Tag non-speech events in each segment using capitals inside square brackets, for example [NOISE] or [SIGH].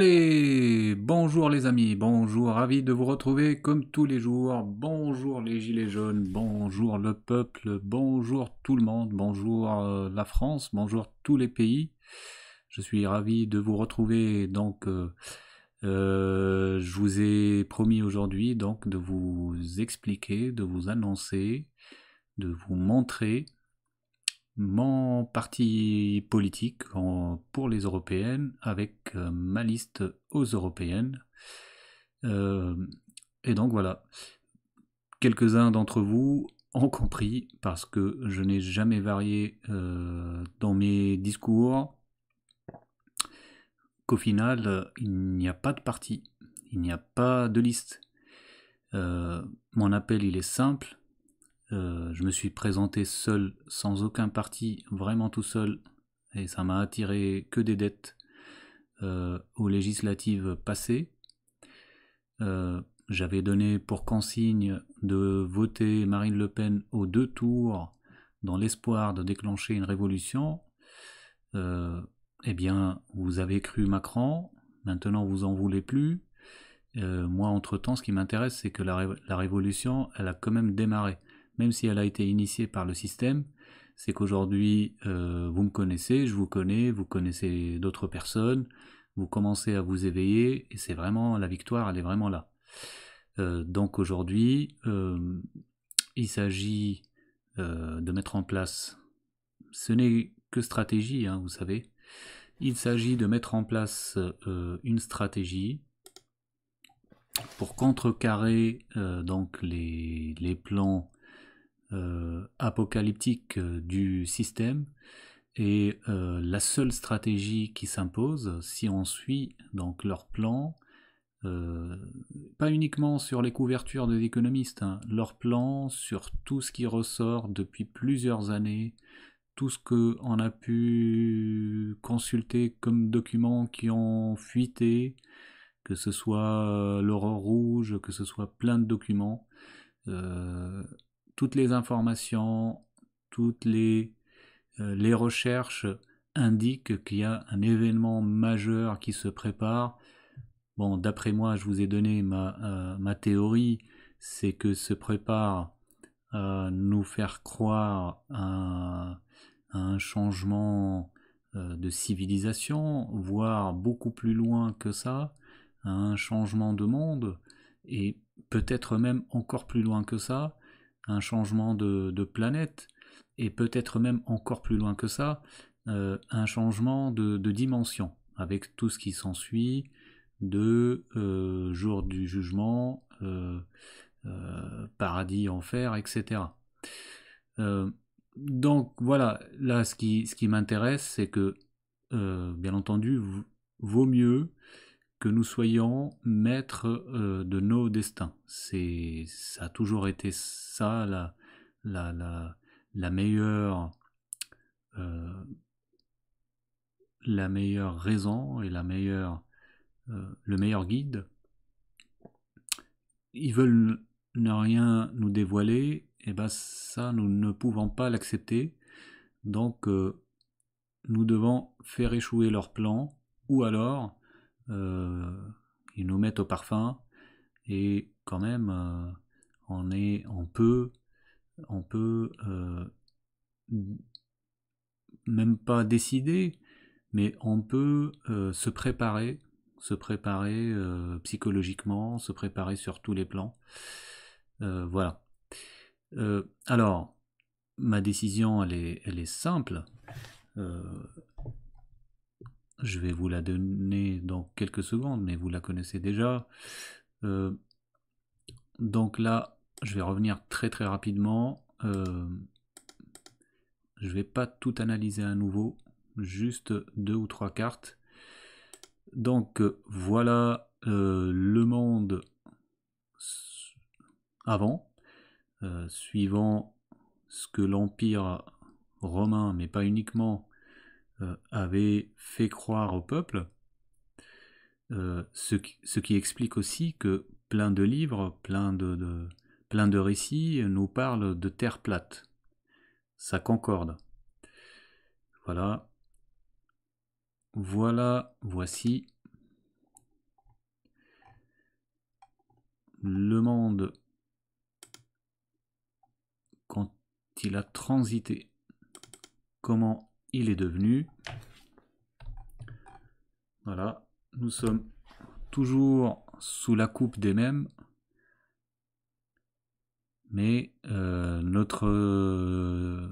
Allez, bonjour les amis, bonjour, ravi de vous retrouver comme tous les jours. Bonjour les Gilets jaunes, bonjour le peuple, bonjour tout le monde, bonjour euh, la France, bonjour tous les pays. Je suis ravi de vous retrouver. Donc, euh, euh, je vous ai promis aujourd'hui donc de vous expliquer, de vous annoncer, de vous montrer mon parti politique pour les européennes avec euh, ma liste aux européennes. Euh, et donc voilà, quelques-uns d'entre vous ont compris parce que je n'ai jamais varié euh, dans mes discours qu'au final, il n'y a pas de parti, il n'y a pas de liste. mon appel, il est simple, euh, je me suis présenté seul, sans aucun parti, vraiment tout seul, et ça m'a attiré que des dettes euh, aux législatives passées. Euh, j'avais donné pour consigne de voter Marine Le Pen aux deux tours dans l'espoir de déclencher une révolution. eh bien, vous avez cru Macron, maintenant vous en voulez plus. moi, entre-temps, ce qui m'intéresse, c'est que la révolution, elle a quand même démarré même si elle a été initiée par le système, c'est qu'aujourd'hui, euh, vous me connaissez, je vous connais, vous connaissez d'autres personnes, vous commencez à vous éveiller, et c'est vraiment, la victoire, elle est vraiment là. Euh, donc aujourd'hui, euh, il s'agit de mettre en place, ce n'est que stratégie, hein, vous savez, il s'agit de mettre en place une stratégie pour contrecarrer donc les, les plans euh, apocalyptique euh, du système et euh, la seule stratégie qui s'impose, si on suit donc leur plan, pas uniquement sur les couvertures des économistes, hein, leur plan sur tout ce qui ressort depuis plusieurs années, tout ce qu'on a pu consulter comme documents qui ont fuité, que ce soit l'aurore rouge, que ce soit plein de documents toutes les informations, toutes euh, les, recherches indiquent qu'il y a un événement majeur qui se prépare. Bon, d'après moi, je vous ai donné ma, euh, théorie, c'est que se prépare à nous faire croire à, un changement euh, de civilisation, voire beaucoup plus loin que ça, un changement de monde, et peut-être même encore plus loin que ça, un changement de, planète, et peut-être même encore plus loin que ça, euh, un changement de, dimension, avec tout ce qui s'ensuit de euh, jour du jugement, euh, paradis, enfer, etc. donc voilà, là ce qui, ce qui m'intéresse, c'est que, bien entendu, vaut mieux que nous soyons maîtres euh, de nos destins. ça a toujours été ça la, la, meilleure, euh, la meilleure raison et la meilleure, euh, le meilleur guide. Ils veulent ne rien nous dévoiler, et ben ça nous ne pouvons pas l'accepter. Donc nous devons faire échouer leur plan, ou alors euh, ils nous mettent au parfum et quand même euh, on est on peut on peut euh, même pas décider, mais on peut se préparer, se préparer psychologiquement, se préparer sur tous les plans. voilà. alors, ma décision, elle est, elle est simple. Je vais vous la donner dans quelques secondes, mais vous la connaissez déjà. Euh, donc là, je vais revenir très très rapidement. Je euh, je vais pas tout analyser à nouveau, juste deux ou trois cartes. Donc euh, voilà le monde avant, suivant ce que l'Empire romain, mais pas uniquement, euh, avait fait croire au peuple, euh, ce qui, ce, qui explique aussi que plein de livres, plein de, de, plein de récits nous parlent de terre plate. Ça concorde. Voilà. Voilà, voici le monde quand il a transité. Comment il est devenu. Voilà, nous sommes toujours sous la coupe des mêmes, mais euh, notre euh,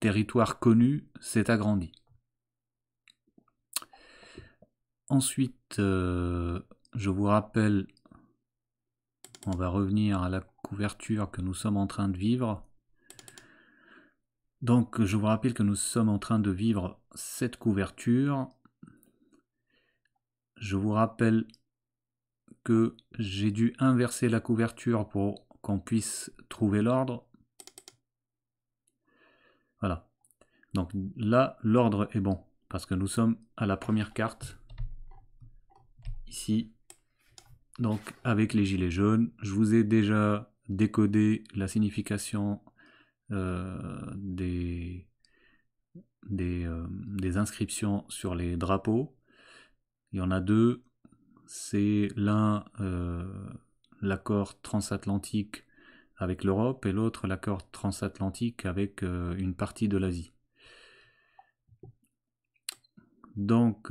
territoire connu s'est agrandi. Ensuite, euh, je vous rappelle, on va revenir à la couverture que nous sommes en train de vivre. Donc je vous rappelle que nous sommes en train de vivre cette couverture. Je vous rappelle que j'ai dû inverser la couverture pour qu'on puisse trouver l'ordre. Voilà. Donc là, l'ordre est bon parce que nous sommes à la première carte ici. Donc avec les gilets jaunes, je vous ai déjà décodé la signification euh, des, euh, des, inscriptions sur les drapeaux. Il y en a deux. C'est l'un euh, l'accord transatlantique avec l'Europe et l'autre l'accord transatlantique avec une partie de l'Asie. Donc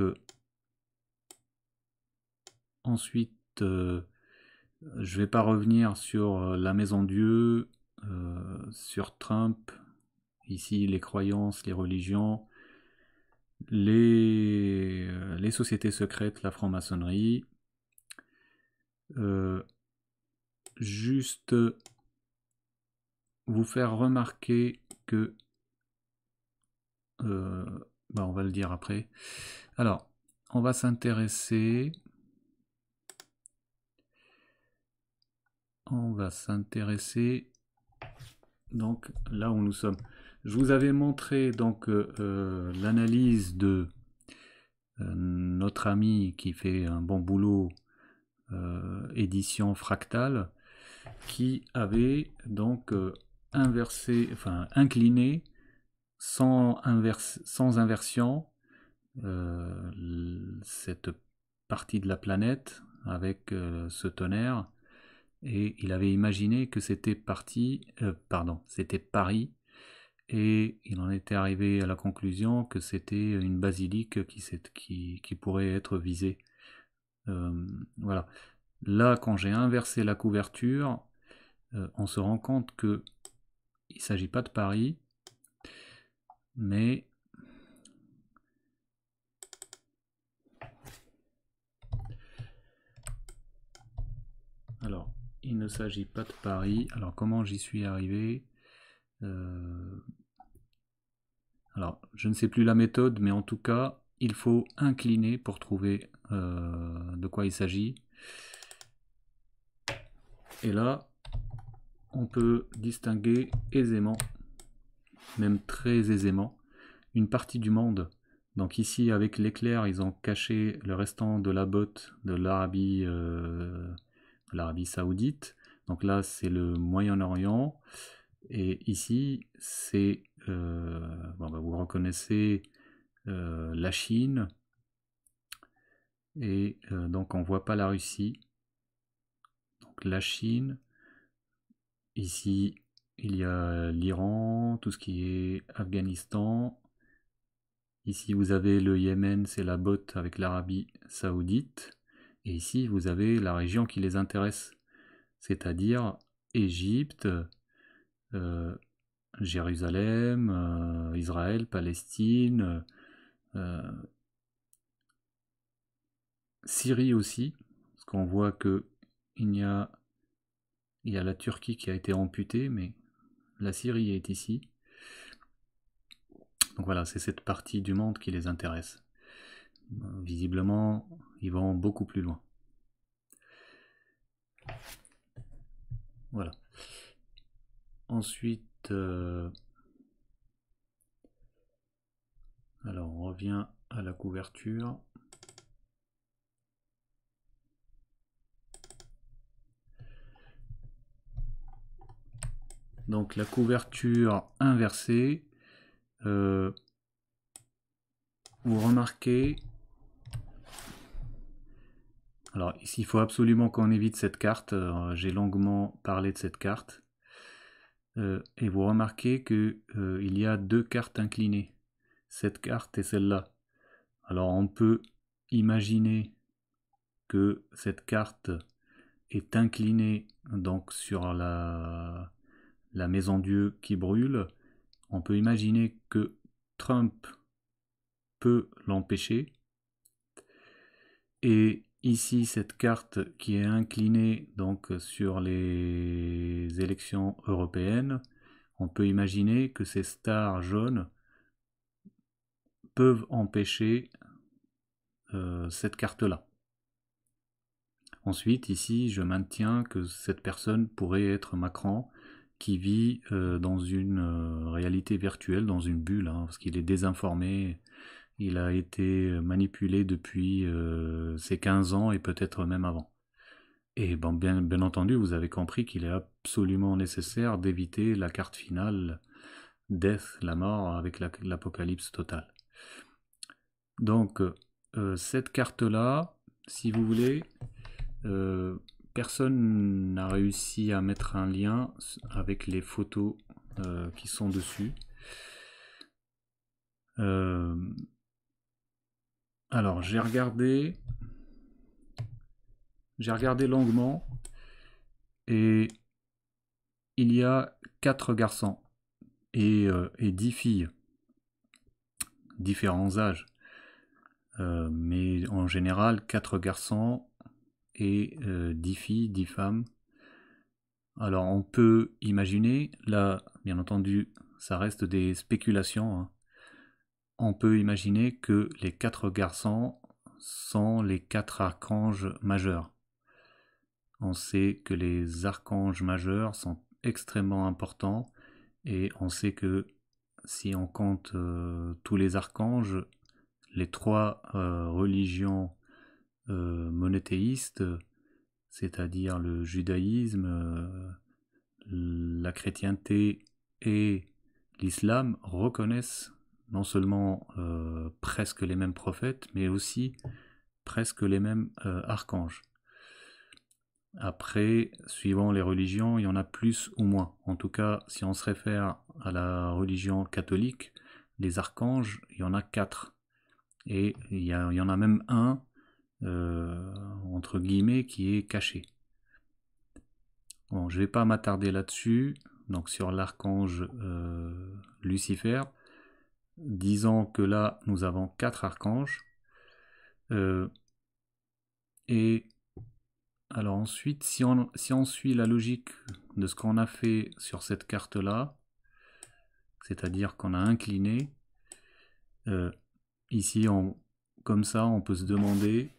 ensuite je ne vais pas revenir sur la maison Dieu euh, sur Trump, ici les croyances, les religions, les, euh, sociétés secrètes, la franc-maçonnerie, euh, juste vous faire remarquer que, bah, on va le dire après, alors on va s'intéresser on va s'intéresser donc là où nous sommes. Je vous avais montré donc euh, euh, l'analyse de euh, notre ami qui fait un bon boulot, édition fractale, qui avait donc inversé, enfin incliné sans inversion cette partie de la planète avec ce tonnerre et il avait imaginé que c'était parti, euh, pardon, c'était Paris, et il en était arrivé à la conclusion que c'était une basilique qui, pourrait être visée. Euh, voilà. Là, quand j'ai inversé la couverture, euh, on se rend compte que il s'agit pas de Paris, mais Il ne s'agit pas de Paris. Alors comment j'y suis arrivé euh, Alors je ne sais plus la méthode, mais en tout cas, il faut incliner pour trouver euh, de quoi il s'agit. Et là, on peut distinguer aisément, même très aisément, une partie du monde. Donc ici, avec l'éclair, ils ont caché le restant de la botte de l'Arabie. Euh, l'Arabie Saoudite. Donc là, c'est le Moyen-Orient. Et ici, c'est, euh, bah, vous reconnaissez euh, la Chine. Et euh, donc, on ne voit pas la Russie. Donc la Chine. Ici, il y a l'Iran, tout ce qui est Afghanistan. Ici, vous avez le Yémen, c'est la botte avec l'Arabie saoudite. Et ici, vous avez la région qui les intéresse, c'est-à-dire Égypte, euh, Jérusalem, euh, Israël, Palestine, euh, Syrie aussi, parce qu'on voit que il y, a, il y a la Turquie qui a été amputée, mais la Syrie est ici. Donc voilà, c'est cette partie du monde qui les intéresse. Visiblement, ils vont beaucoup plus loin. Voilà. Ensuite, euh, alors on revient à la couverture. Donc la couverture inversée, euh, vous remarquez alors ici, il faut absolument qu'on évite cette carte. Euh, j'ai longuement parlé de cette carte. Euh, et vous remarquez qu'il euh, il y a deux cartes inclinées. Cette carte et celle-là. Alors on peut imaginer que cette carte est inclinée donc sur la, la maison Dieu qui brûle. On peut imaginer que Trump peut l'empêcher. Et ici cette carte qui est inclinée donc sur les élections européennes, on peut imaginer que ces stars jaunes peuvent empêcher euh, cette carte-là. Ensuite, ici, je maintiens que cette personne pourrait être Macron qui vit euh, dans une euh, réalité virtuelle, dans une bulle, hein, parce qu'il est désinformé il a été euh, manipulé depuis euh, ses 15 ans et peut-être même avant. Et bon, bien, bien, entendu, vous avez compris qu'il est absolument nécessaire d'éviter la carte finale Death, la mort, avec l'apocalypse totale. Donc, euh, cette carte-là, si vous voulez, personne n'a réussi à mettre un lien avec les photos qui sont dessus. Euh, alors, j'ai regardé. J'ai regardé longuement. Et il y a 4 garçons et, 10 euh, filles. Différents âges. Euh, mais en général, 4 garçons et euh, dix 10 filles, 10 femmes. Alors on peut imaginer, là bien entendu ça reste des spéculations, hein, on peut imaginer que les quatre garçons sont les quatre archanges majeurs. On sait que les archanges majeurs sont extrêmement importants et on sait que si on compte euh, tous les archanges, les trois euh, religions euh, monothéistes, c'est-à-dire le judaïsme, la chrétienté et l'islam, reconnaissent non seulement euh, presque les mêmes prophètes, mais aussi presque les mêmes euh, archanges. Après, suivant les religions, il y en a plus ou moins. En tout cas, si on se réfère à la religion catholique, les archanges, il y en a quatre. Et il y, en a même un, euh, entre guillemets, qui est caché. Bon, je ne vais pas m'attarder là-dessus, donc sur l'archange Lucifer disons que là, nous avons quatre archanges. Euh, et alors ensuite, si on, si on suit la logique de ce qu'on a fait sur cette carte-là, c'est-à-dire qu'on a incliné, euh, ici, on, comme ça, on peut se demander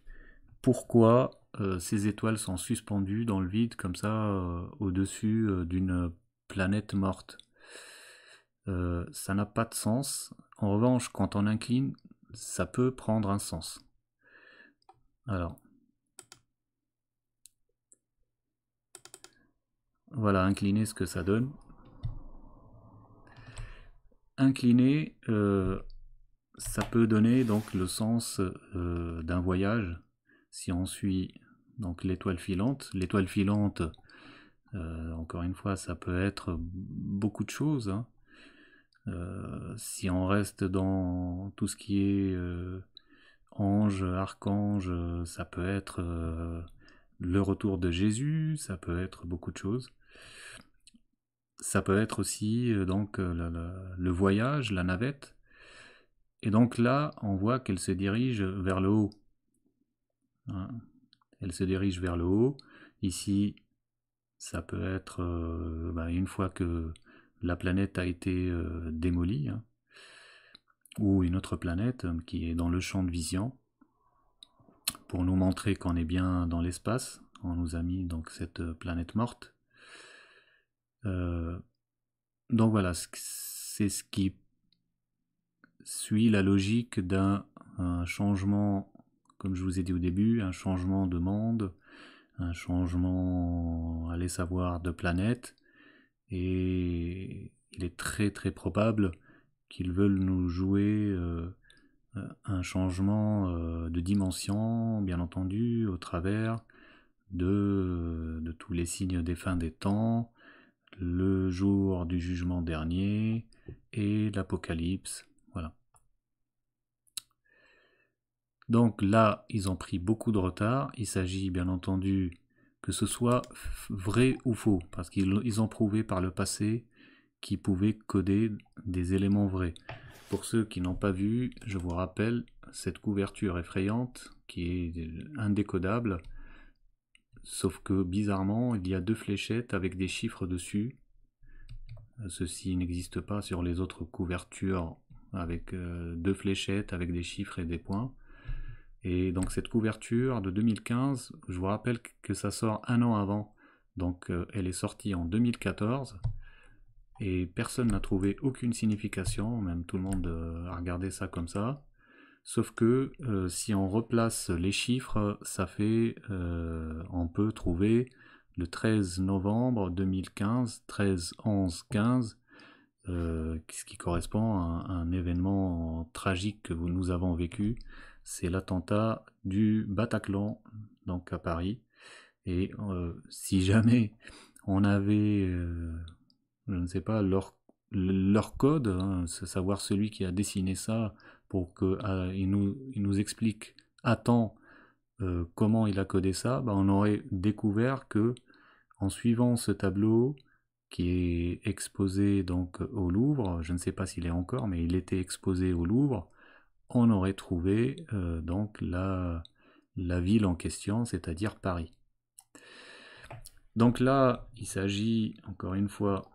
pourquoi euh, ces étoiles sont suspendues dans le vide, comme ça, au-dessus d'une planète morte. ça n'a pas de sens, en revanche, quand on incline, ça peut prendre un sens. Alors. Voilà, incliner ce que ça donne. Incliner, euh, ça peut donner donc le sens euh, d'un voyage. Si on suit donc l'étoile filante, l'étoile filante, euh, encore une fois, ça peut être beaucoup de choses. Hein. Euh, si on reste dans tout ce qui est euh, ange, archange, euh, ça peut être le retour de Jésus, ça peut être beaucoup de choses. Ça peut être aussi donc le voyage, la navette. Et donc là, on voit qu'elle se dirige vers le haut. Hein. Elle se dirige vers le haut. Ici, ça peut être bah, une fois que la planète a été euh, démolie, hein. ou une autre planète euh, qui est dans le champ de vision, pour nous montrer qu'on est bien dans l'espace. On nous a mis donc cette euh, planète morte. donc voilà, c'est ce qui suit la logique d'un changement, comme je vous ai dit au début, un changement de monde, un changement, allez savoir, de planète, et il est très très probable qu'ils veulent nous jouer euh, euh, un changement euh, de dimension, bien entendu, au travers de, de, tous les signes des fins des temps, le jour du jugement dernier et l'apocalypse. Voilà. Donc là, ils ont pris beaucoup de retard. Il s'agit bien entendu que ce soit vrai ou faux, parce qu'ils ont prouvé par le passé qu'ils pouvaient coder des éléments vrais. Pour ceux qui n'ont pas vu, je vous rappelle cette couverture effrayante qui est indécodable, sauf que bizarrement, il y a deux fléchettes avec des chiffres dessus. Ceci n'existe pas sur les autres couvertures avec euh, deux fléchettes, avec des chiffres et des points. Et donc cette couverture de 2015, je vous rappelle que ça sort un an avant, donc euh, elle est sortie en 2014, et personne n'a trouvé aucune signification, même tout le monde euh, a regardé ça comme ça. Sauf que euh, si on replace les chiffres, ça fait, on peut trouver le 13 novembre 2015, 13, 11, 15, ce qui correspond à un événement tragique que nous avons vécu, c'est l'attentat du Bataclan, donc à Paris. Et euh, si jamais on avait, euh, je ne sais pas, leur, code, hein, savoir celui qui a dessiné ça, pour qu'il ah, nous, explique à temps euh, comment il a codé ça, bah, on aurait découvert que en suivant ce tableau, qui est exposé donc au Louvre. Je ne sais pas s'il est encore, mais il était exposé au Louvre on aurait trouvé euh, donc la, la ville en question, c'est-à-dire Paris. Donc là, il s'agit, encore une fois,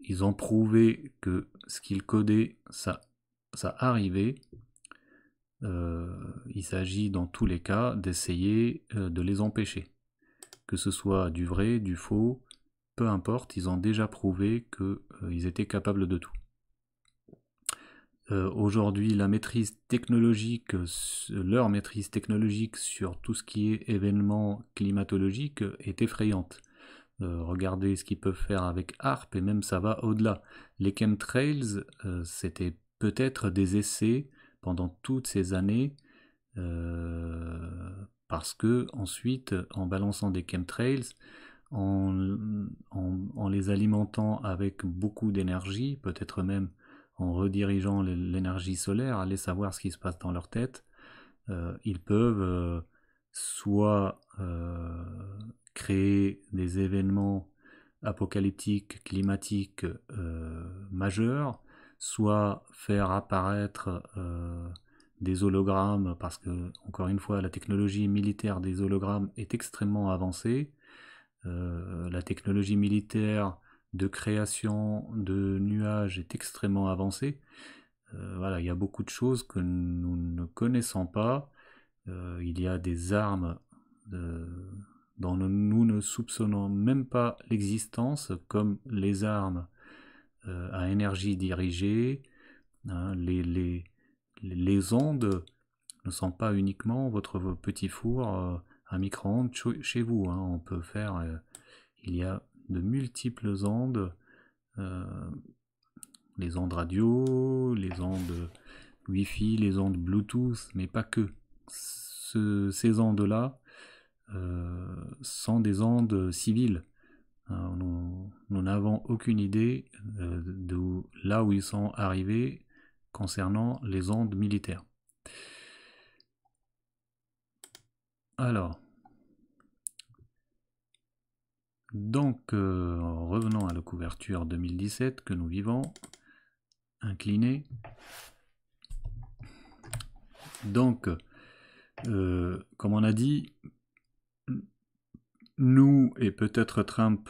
ils ont prouvé que ce qu'ils codaient, ça, ça arrivait. Euh, il s'agit dans tous les cas d'essayer euh, de les empêcher. Que ce soit du vrai, du faux, peu importe, ils ont déjà prouvé qu'ils étaient capables de tout. Euh, aujourd'hui la maîtrise technologique, euh, leur maîtrise technologique sur tout ce qui est événement climatologique est effrayante. Euh, regardez ce qu'ils peuvent faire avec ARP et même ça va au-delà. Les chemtrails, c'était peut-être des essais pendant toutes ces années parce que ensuite, en balançant des chemtrails, en les alimentant avec beaucoup d'énergie, peut-être même en redirigeant l'énergie solaire, aller savoir ce qui se passe dans leur tête, euh, ils peuvent euh, soit euh, créer des événements apocalyptiques, climatiques majeurs, soit faire apparaître des hologrammes, parce que, encore une fois, la technologie militaire des hologrammes est extrêmement avancée. la technologie militaire de création de est extrêmement avancé. Euh, voilà, il y a beaucoup de choses que nous ne connaissons pas. Euh, il y a des armes euh, dont nous ne soupçonnons même pas l'existence, comme les armes à énergie dirigée, hein, les, les, les, ondes ne sont pas uniquement votre petit four à micro-ondes chez vous. Hein. On peut faire, il y a de multiples ondes les ondes radio, les ondes Wi-Fi, les ondes Bluetooth, mais pas que. ces ondes-là euh, sont des ondes civiles. Euh, nous n'avons aucune idée d'où euh, de là où ils sont arrivés concernant les ondes militaires. Alors, donc revenons à la couverture 2017 que nous vivons incliné. Donc, euh, comme on a dit, nous et peut-être Trump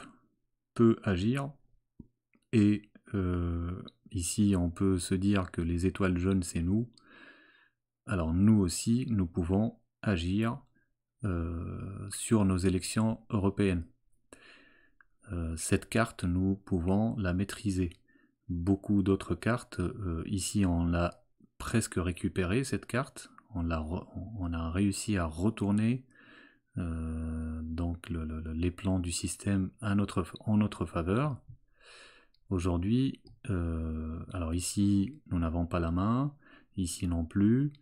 peut agir. Et euh, ici, on peut se dire que les étoiles jaunes, c'est nous. Alors nous aussi, nous pouvons agir euh, sur nos élections européennes. cette carte, nous pouvons la maîtriser beaucoup d'autres cartes. Euh, ici, on l'a presque récupéré cette carte. On, l'a on a réussi à retourner euh, donc les plans du système notre, en notre faveur. Aujourd'hui, euh, alors ici, nous n'avons pas la main. Ici non plus.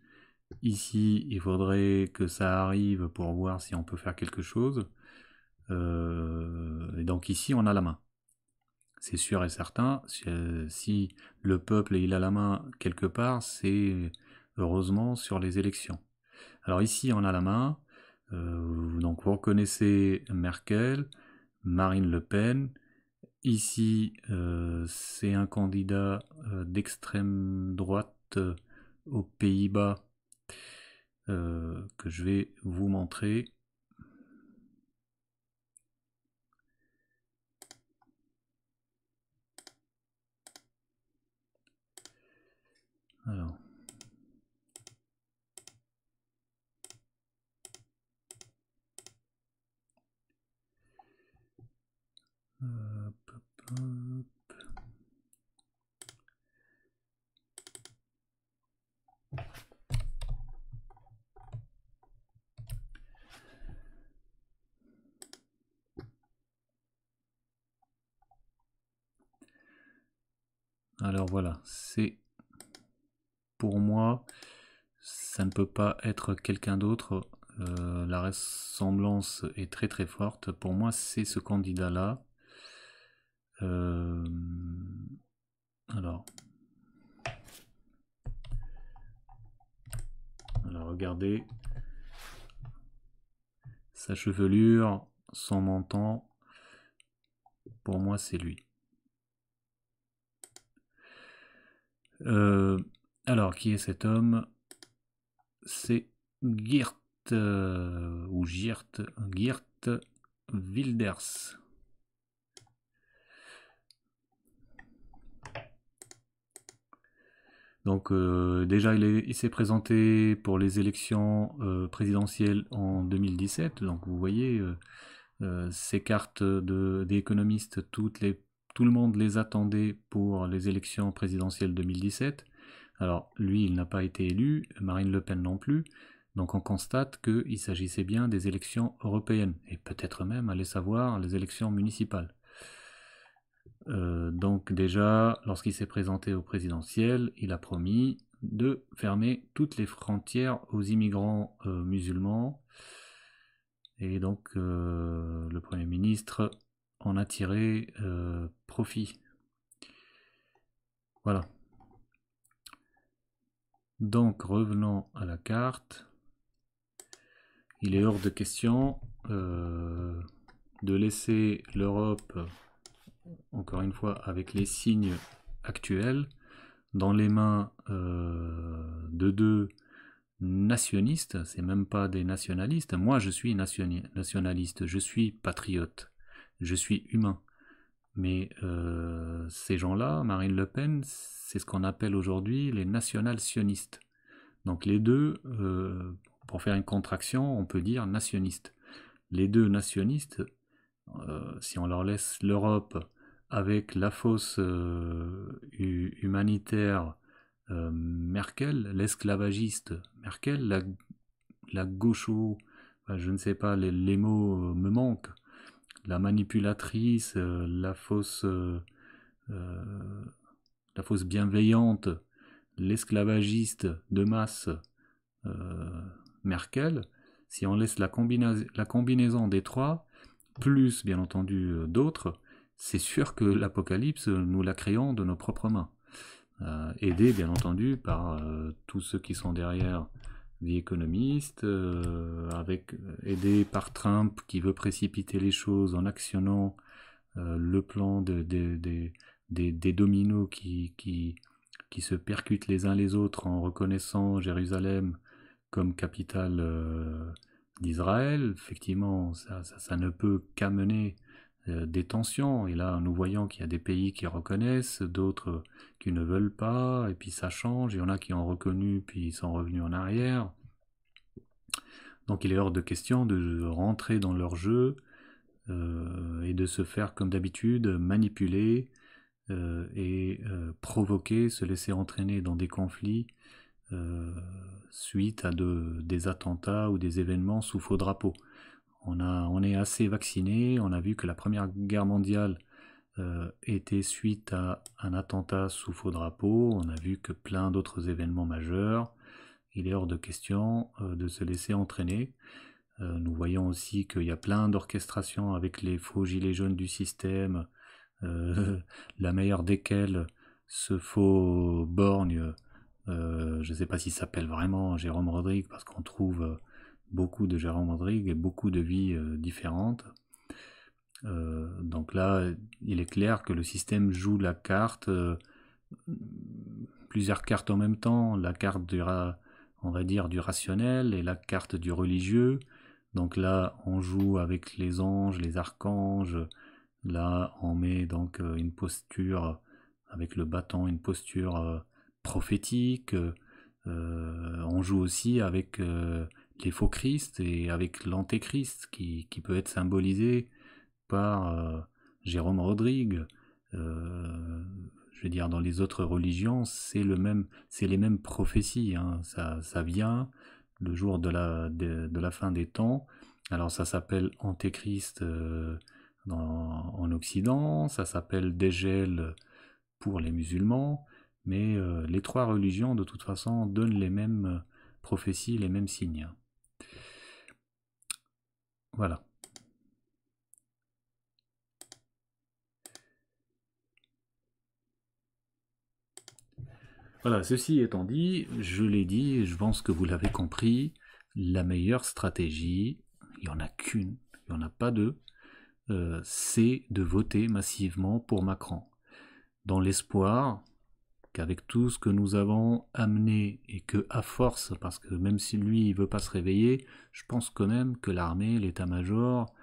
Ici, il faudrait que ça arrive pour voir si on peut faire quelque chose. et donc ici, on a la main c'est sûr et certain. Euh, si, le peuple il a la main quelque part, c'est heureusement sur les élections. Alors ici, on a la main. Euh, donc vous reconnaissez Merkel, Marine Le Pen. Ici, euh, c'est un candidat d'extrême droite aux Pays-Bas que je vais vous montrer. Alors. voilà, c'est pour moi, ça ne peut pas être quelqu'un d'autre. Euh, la ressemblance est très très forte. Pour moi, c'est ce candidat-là. Euh, alors. Alors regardez sa chevelure, son menton. Pour moi, c'est lui. Euh, alors, qui est cet homme C'est Geert, euh, ou Girt Wilders. Donc euh, déjà, il s'est présenté pour les élections euh, présidentielles en 2017. Donc vous voyez, ces cartes d'économistes, tout le monde les attendait pour les élections présidentielles 2017. Alors lui, il n'a pas été élu, Marine Le Pen non plus, donc on constate qu'il s'agissait bien des élections européennes, et peut-être même, allez savoir, les élections municipales. Euh, donc déjà, lorsqu'il s'est présenté au présidentiel, il a promis de fermer toutes les frontières aux immigrants euh, musulmans. Et donc euh, le Premier ministre en a tiré profit. Voilà, donc revenons à la carte. Il est hors de question euh, de laisser l'Europe, encore une fois avec les signes actuels, dans les mains euh, de deux nationalistes, c'est même pas des nationalistes. Moi, je suis nationaliste, je suis patriote, je suis humain. Mais euh, ces gens-là, Marine Le Pen, c'est ce qu'on appelle aujourd'hui les national-sionistes. Donc les deux, euh, pour faire une contraction, on peut dire nationistes. Les deux nationistes, euh, si on leur laisse l'Europe avec la fausse humanitaire Merkel, l'esclavagiste Merkel, la, la gaucho, je ne sais pas, les mots me manquent, la manipulatrice, euh, la fausse, euh, euh, la fausse bienveillante, l'esclavagiste de masse Merkel, si on laisse la, la combinaison des trois, plus bien entendu d'autres, c'est sûr que l'apocalypse, nous la créons de nos propres mains. Euh, aidés bien entendu par tous ceux qui sont derrière The Economist, euh, avec, euh, aidé par Trump qui veut précipiter les choses en actionnant euh, le plan de, des dominos qui, se percutent les uns les autres en reconnaissant Jérusalem comme capitale d'Israël. Effectivement, ça, ne peut qu'amener euh, des tensions. Et là, nous voyons qu'il y a des pays qui reconnaissent, d'autres qui ne veulent pas, et puis ça change. Il y en a qui ont reconnu, puis ils sont revenus en arrière. Donc il est hors de question de rentrer dans leur jeu euh, et de se faire, comme d'habitude, manipuler euh, et provoquer, se laisser entraîner dans des conflits suite à des attentats ou des événements sous faux drapeau. On, a, on est assez vacciné. On a vu que la Première Guerre mondiale euh, était suite à un attentat sous faux drapeau. On a vu que plein d'autres événements majeurs. Il est hors de question euh, de se laisser entraîner. Euh, nous voyons aussi qu'il y a plein d'orchestrations avec les faux gilets jaunes du système, [LAUGHS] la meilleure desquelles ce faux borgne. je ne sais pas s'il s'appelle vraiment Jérôme Rodrigue parce qu'on trouve beaucoup de Jérôme Rodrigue et beaucoup de vies euh, différentes. Euh, donc là, il est clair que le système joue la carte, euh, plusieurs cartes en même temps, la carte du, on va dire, du rationnel et la carte du religieux. Donc là, on joue avec les anges, les archanges. Là, on met donc une posture avec le bâton, une posture prophétique. on joue aussi avec les faux Christ et avec l'antéchrist qui, peut être symbolisé par euh, Jérôme Rodrigue. Euh, je veux dire, dans les autres religions, c'est le même, c'est les mêmes prophéties. Hein. Ça, vient le jour de la, de, de la, fin des temps. Alors ça s'appelle antéchrist euh, en Occident, ça s'appelle dégel pour les musulmans, mais les trois religions, de toute façon, donnent les mêmes prophéties, les mêmes signes. Voilà. Voilà, ceci étant dit, je l'ai dit, je pense que vous l'avez compris, la meilleure stratégie, il n'y en a qu'une, il n'y en a pas deux, euh, c'est de voter massivement pour Macron, dans l'espoir qu'avec tout ce que nous avons amené et que à force, parce que même si lui il veut pas se réveiller, je pense quand même que l'armée, l'état-major,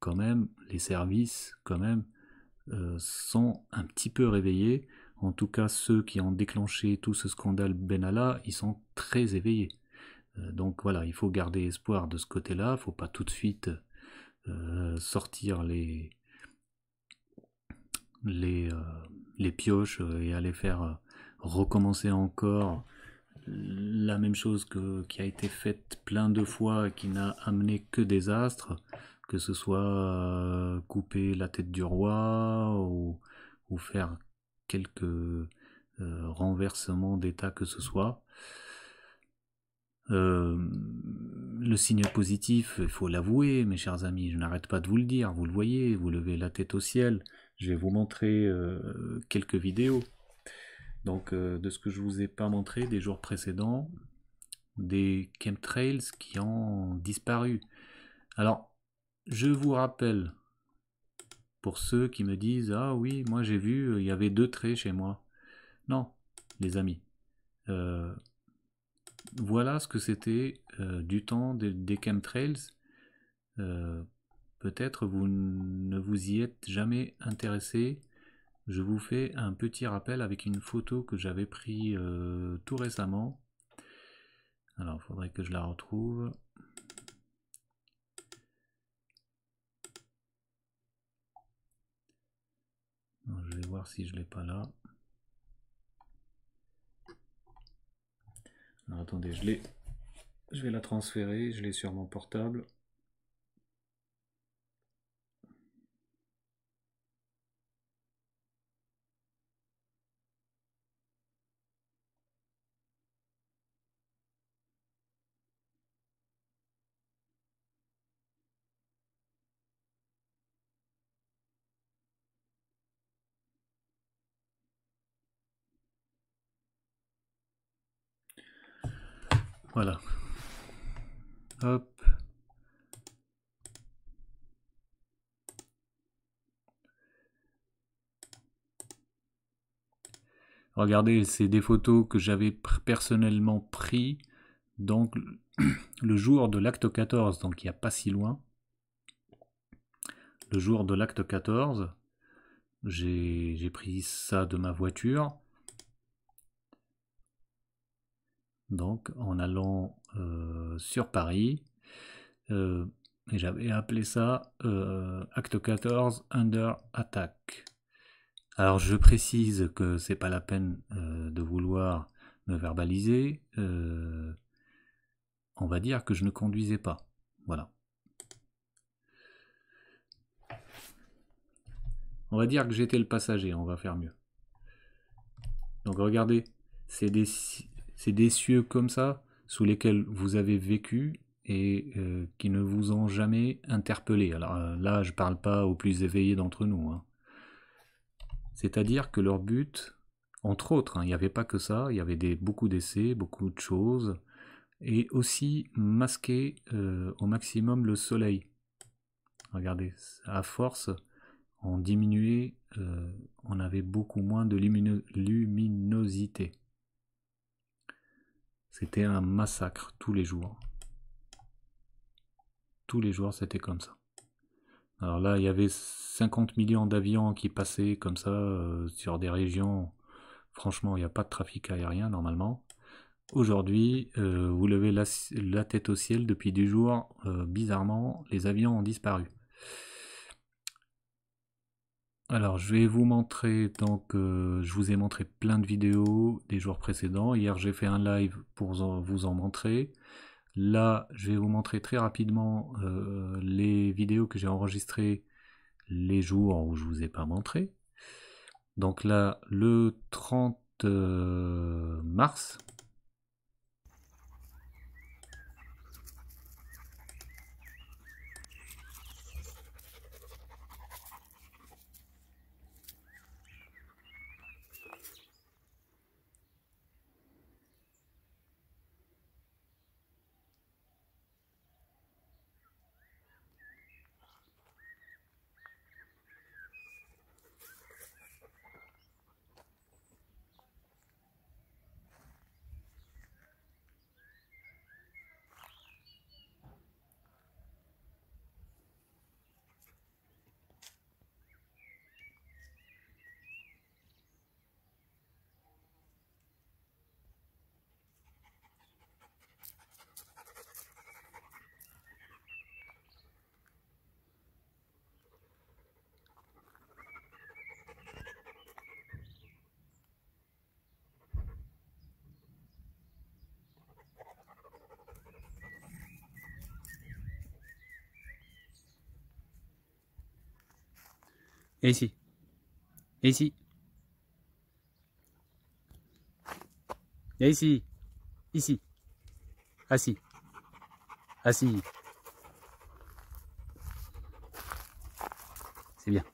quand même, les services, quand même, euh, sont un petit peu réveillés. En tout cas, ceux qui ont déclenché tout ce scandale Benalla, ils sont très éveillés. Euh, donc voilà, il faut garder espoir de ce côté-là. Il ne Faut pas tout de suite euh, sortir les les, les pioches et aller faire recommencer encore la même chose que, qui a été faite plein de fois et qui n'a amené que des astres, que ce soit euh, couper la tête du roi ou, faire quelques euh, renversements d'état que ce soit. Euh, le signe positif, il faut l'avouer, mes chers amis, je n'arrête pas de vous le dire, vous le voyez, vous levez la tête au ciel, je vais vous montrer quelques vidéos donc, euh, de ce que je vous ai pas montré des jours précédents, des chemtrails qui ont disparu. Alors, je vous rappelle, pour ceux qui me disent « Ah oui, moi j'ai vu, euh, il y avait deux traits chez moi. » Non, les amis. Euh, voilà ce que c'était du temps des chemtrails. Peut-être vous ne vous y êtes jamais intéressé je vous fais un petit rappel avec une photo que j'avais prise euh, tout récemment. Alors, il faudrait que je la retrouve. je vais voir si je l'ai pas là. Alors, attendez, je l'ai. Je vais la transférer, je l'ai sur mon portable. Voilà. Hop. Regardez, c'est des photos que j'avais personnellement prises donc [CLEARS THROAT] le jour de l'acte 14, donc il n'y a pas si loin. Le jour de l'acte 14, j'ai pris ça de ma voiture. donc en allant euh, sur Paris. Euh, et j'avais appelé ça euh, Acte 14 Under Attack. Alors je précise que c'est pas la peine de vouloir me verbaliser. on va dire que je ne conduisais pas. Voilà. On va dire que j'étais le passager, on va faire mieux. Donc regardez, c'est des, c'est des cieux comme ça sous lesquels vous avez vécu et euh, qui ne vous ont jamais interpellé. Alors euh, là, je ne parle pas aux plus éveillés d'entre nous. Hein. C'est-à-dire que leur but, entre autres, hein, il n'y avait pas que ça, il y avait des, beaucoup d'essais, beaucoup de choses, et aussi masquer euh, au maximum le soleil. Regardez, à force, on diminuait, on avait beaucoup moins de luminosité. C'était un massacre tous les jours. Tous les jours, c'était comme ça. Alors là, il y avait 50 millions d'avions qui passaient comme ça euh, sur des régions. Franchement, il n'y a pas de trafic aérien normalement. Aujourd'hui, euh, vous levez la, tête au ciel depuis des jours. Euh, bizarrement, les avions ont disparu. Alors, je vais vous montrer, donc euh, je vous ai montré plein de vidéos des jours précédents. Hier, j'ai fait un live pour vous en montrer. Là, je vais vous montrer très rapidement euh, les vidéos que j'ai enregistrées les jours où je vous ai pas montré. Donc là, le 30 euh, mars, ici. ici. ici. Ici. Assis. Assis. C'est bien.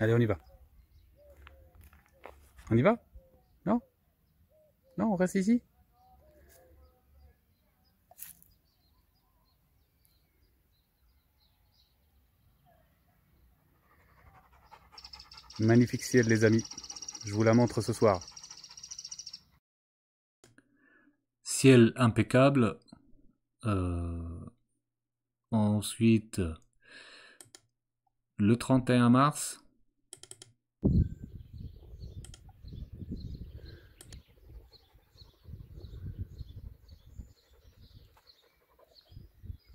Allez, on y va. On y va Non Non, on reste ici Magnifique ciel les amis. Je vous la montre ce soir. Ciel impeccable. Euh, ensuite, le 31 mars.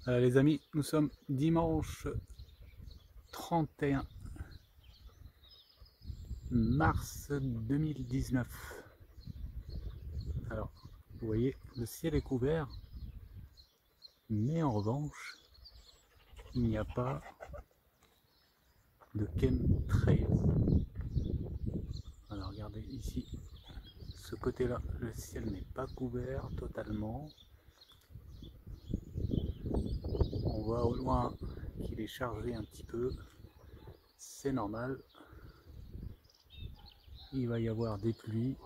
Euh, les amis, nous sommes dimanche 31 mars 2019. Mm-hmm. Alors, vous voyez, le ciel est couvert, mais en revanche, il n'y a pas de chemtrails. Alors regardez ici, ce côté-là, le ciel n'est pas couvert totalement. On voit au loin qu'il est chargé un petit peu, c'est normal, il va y avoir des pluies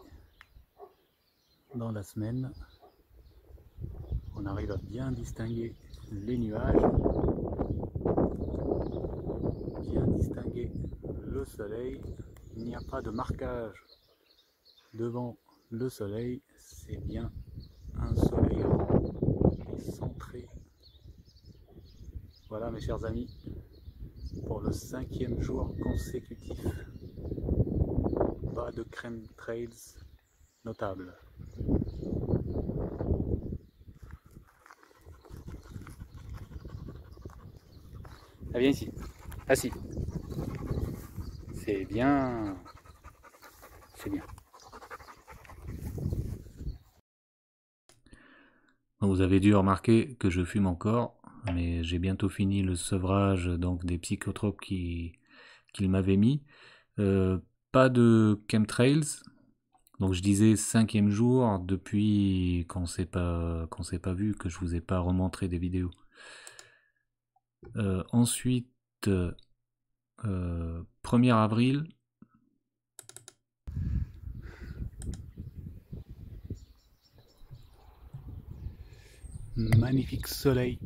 dans la semaine. On arrive à bien distinguer les nuages, bien distinguer le soleil. Il n'y a pas de marquage devant le soleil, c'est bien un soleil centré. Voilà mes chers amis, pour le cinquième jour consécutif de crème trails notable. Ah, viens ici. Assis. Ah, C'est bien. C'est bien. Vous avez dû remarquer que je fume encore, mais j'ai bientôt fini le sevrage donc des psychotropes qu'il qui m'avait mis. Euh, pas de chemtrails. Donc je disais cinquième jour depuis qu'on s'est pas qu'on s'est pas vu, que je vous ai pas remontré des vidéos. Euh, ensuite, 1er euh, avril. Magnifique soleil.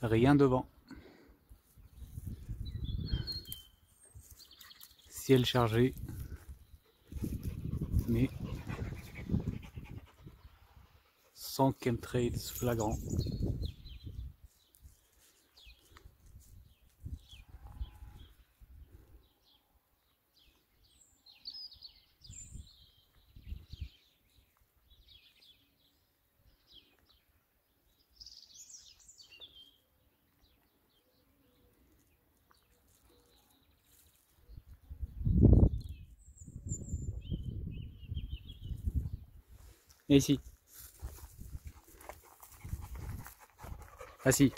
Rien devant. ciel chargé. Mais sans chemtrails flagrant. Viens ici. Assis.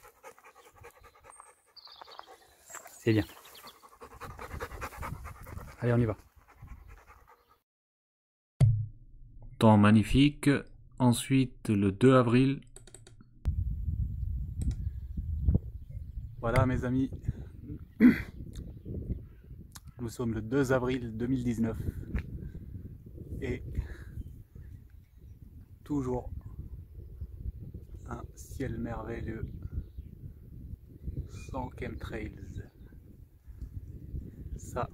C'est bien. Allez, on y va. Temps magnifique. Ensuite, le 2 avril. Voilà, mes amis. Nous sommes le 2 avril 2019. Et toujours un ciel merveilleux sans chemtrails. Ça,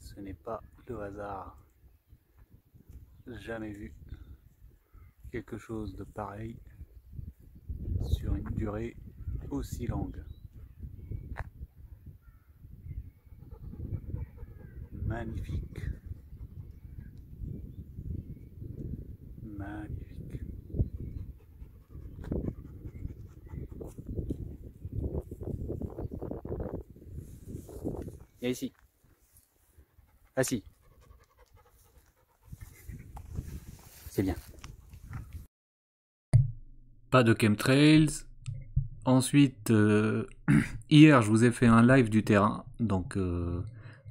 ce n'est pas le hasard. Jamais vu quelque chose de pareil sur une durée aussi longue. Magnifique. ici. Assis. C'est bien. Pas de chemtrails. Ensuite, euh, [CLEARS THROAT] hier, je vous ai fait un live du terrain. Donc euh,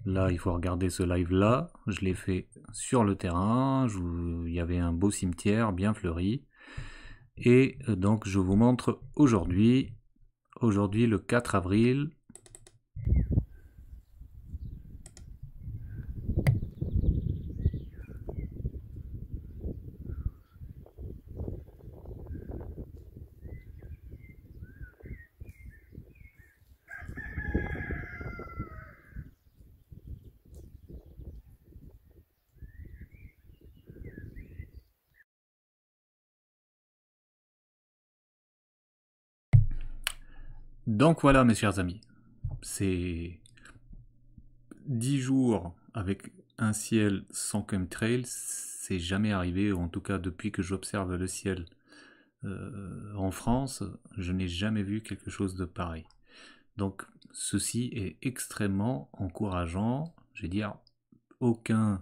là, il faut regarder ce live-là. Je l'ai fait sur le terrain. Je Il y avait un beau cimetière bien fleuri. Et euh, donc, je vous montre aujourd'hui, aujourd'hui le 4 avril, Donc voilà, mes chers amis, c'est dix jours avec un ciel sans chemtrail, c'est jamais arrivé, en tout cas depuis que j'observe le ciel euh, en France, je n'ai jamais vu quelque chose de pareil. Donc ceci est extrêmement encourageant, je veux dire, aucun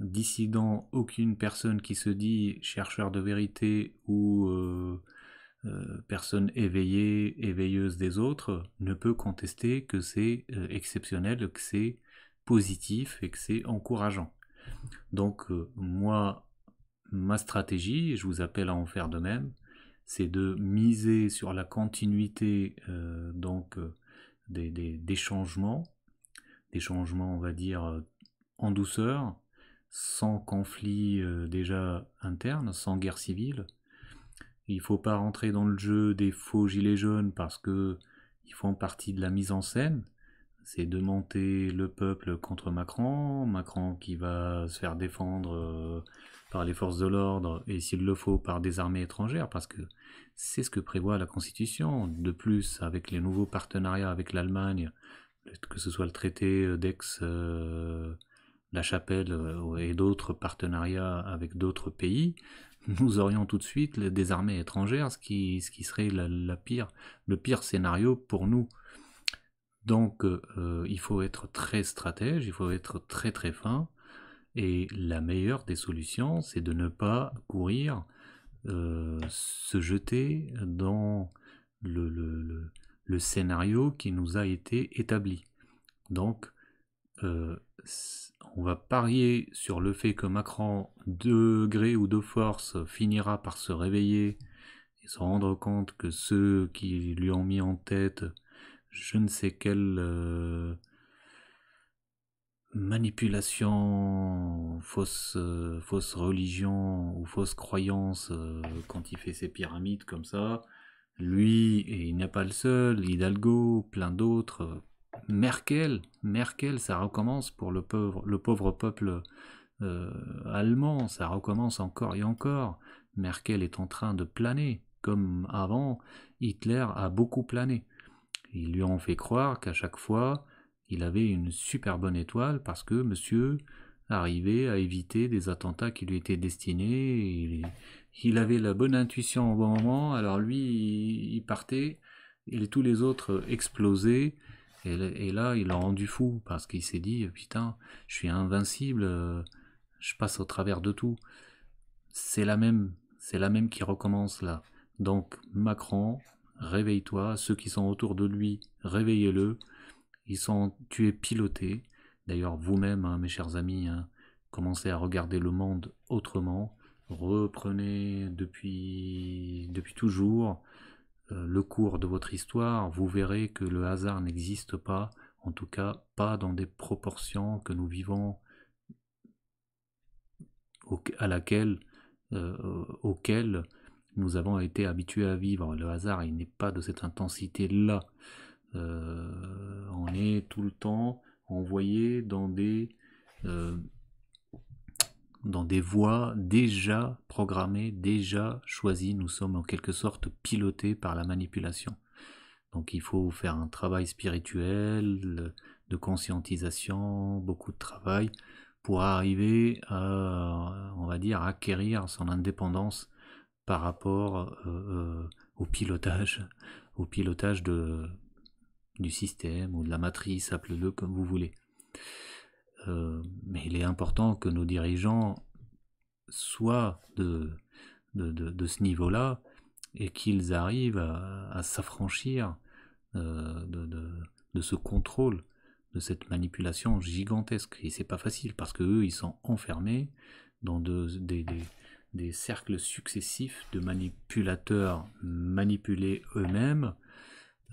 dissident, aucune personne qui se dit chercheur de vérité ou... Euh, euh, personne éveillée, éveilleuse des autres, ne peut contester que c'est euh, exceptionnel, que c'est positif et que c'est encourageant. Donc euh, moi, ma stratégie, je vous appelle à en faire de même, c'est de miser sur la continuité donc des, des, changements, des changements on va dire en douceur, sans conflit déjà interne, sans guerre civile, il faut pas rentrer dans le jeu des faux gilets jaunes parce que ils font partie de la mise en scène. C'est de monter le peuple contre Macron, Macron qui va se faire défendre euh, par les forces de l'ordre et s'il le faut par des armées étrangères parce que c'est ce que prévoit la Constitution. De plus, avec les nouveaux partenariats avec l'Allemagne, que ce soit le traité euh, d'Aix, euh, la Chapelle et d'autres partenariats avec d'autres pays, nous aurions tout de suite des armées étrangères, ce qui, ce qui serait la, pire, le pire scénario pour nous. Donc euh, il faut être très stratège, il faut être très très fin, et la meilleure des solutions, c'est de ne pas courir, euh, se jeter dans le, le, scénario qui nous a été établi. Donc euh, on va parier sur le fait que Macron, de gré ou de force, finira par se réveiller et se rendre compte que ceux qui lui ont mis en tête je ne sais quelle euh, manipulation, fausse, euh, fausse religion ou fausse croyance euh, quand il fait ses pyramides comme ça. Lui, et il n'est pas le seul, Hidalgo, plein d'autres, Merkel, Merkel, ça recommence pour le pauvre, le pauvre peuple euh, allemand, ça recommence encore et encore. Merkel est en train de planer, comme avant, Hitler a beaucoup plané. Ils lui ont fait croire qu'à chaque fois, il avait une super bonne étoile parce que monsieur arrivait à éviter des attentats qui lui étaient destinés. il avait la bonne intuition au bon moment, alors lui, il partait et tous les autres explosaient. Et, là, il l'a rendu fou parce qu'il s'est dit Putain, je suis invincible, euh, je passe au travers de tout. C'est la même, c'est la même qui recommence là. Donc, Macron, réveille-toi. Ceux qui sont autour de lui, réveillez-le. Ils sont, tu es piloté. D'ailleurs, vous-même, hein, mes chers amis, hein, commencez à regarder le monde autrement. Reprenez depuis, depuis toujours euh, le cours de votre histoire, vous verrez que le hasard n'existe pas, en tout cas pas dans des proportions que nous vivons à laquelle, euh, nous avons été habitués à vivre. Le hasard, il n'est pas de cette intensité-là. Euh, on est tout le temps envoyé dans des dans des voies déjà programmées, déjà choisies. Nous sommes en quelque sorte pilotés par la manipulation. Donc il faut faire un travail spirituel, de conscientisation, beaucoup de travail pour arriver à, on va dire, acquérir son indépendance par rapport euh, euh, au pilotage, au pilotage de, du système ou de la matrice, appelez-le comme vous voulez. Euh, mais il est important que nos dirigeants soient de, ce niveau-là et qu'ils arrivent à, s'affranchir euh, de, ce contrôle, de cette manipulation gigantesque. Et c'est pas facile parce que eux, ils sont enfermés dans des, cercles successifs de manipulateurs manipulés eux-mêmes.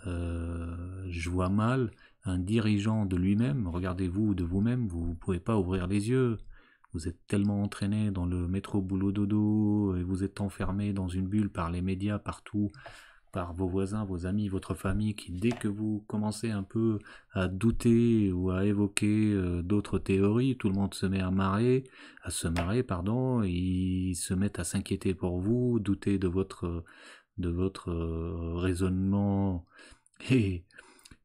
Euh, je vois mal un dirigeant de lui-même, regardez-vous de vous-même, vous ne pouvez pas ouvrir les yeux. Vous êtes tellement entraîné dans le métro boulot dodo et vous êtes enfermé dans une bulle par les médias partout, par vos voisins, vos amis, votre famille, qui dès que vous commencez un peu à douter ou à évoquer euh, d'autres théories, tout le monde se met à marrer, à se marrer, pardon, ils se mettent à s'inquiéter pour vous, douter de votre de votre euh, raisonnement [LAUGHS] et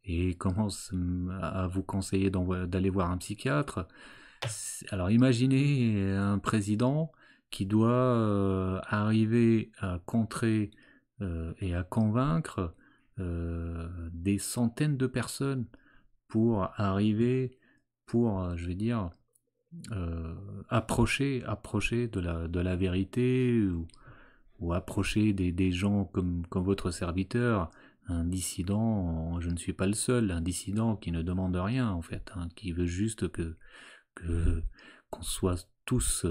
et commence hum, à vous conseiller d'aller voir un psychiatre. Alors imaginez un président qui doit euh, arriver à contrer euh, et à convaincre euh, des centaines de personnes pour arriver, pour, je vais dire, approcher, approcher de la, vérité ou, approcher des, gens comme votre serviteur un dissident, je ne suis pas le seul, un dissident qui ne demande rien en fait, hein, qui veut juste que qu'on soit tous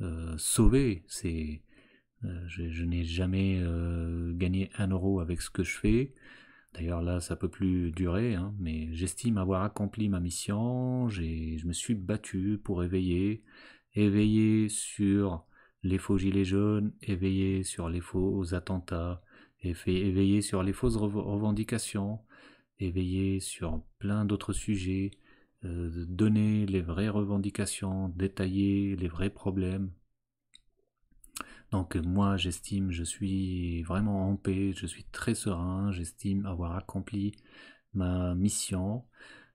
euh, sauvés. C'est, euh, je, n'ai jamais euh, gagné un euro avec ce que je fais. D'ailleurs là, ça peut plus durer, hein, mais j'estime avoir accompli ma mission. J'ai, je me suis battu pour éveiller, éveiller sur les faux gilets jaunes, éveiller sur les faux attentats, éveiller sur les fausses revendications, éveiller sur plein d'autres sujets, euh, donner les vraies revendications, détailler les vrais problèmes. Donc moi j'estime, je suis vraiment en paix, je suis très serein, j'estime avoir accompli ma mission.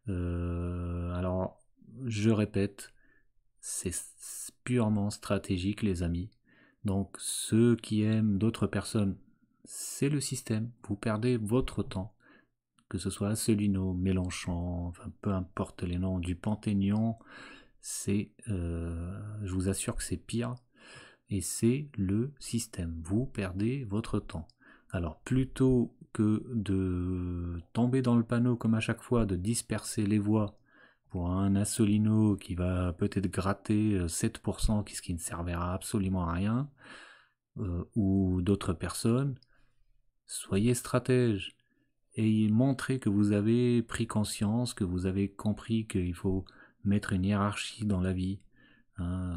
Euh, alors je répète, c'est purement stratégique les amis. Donc ceux qui aiment d'autres personnes, c'est le système. Vous perdez votre temps. Que ce soit Asselineau, Mélenchon, peu importe les noms, du Panthéon, c'est, euh, je vous assure que c'est pire. Et c'est le système. Vous perdez votre temps. Alors plutôt que de tomber dans le panneau comme à chaque fois, de disperser les voix pour un Assolino qui va peut-être gratter 7%, euh, ce qui ne servira absolument à rien, euh, ou d'autres personnes, Soyez stratège et montrez que vous avez pris conscience, que vous avez compris qu'il faut mettre une hiérarchie dans la vie. Hein,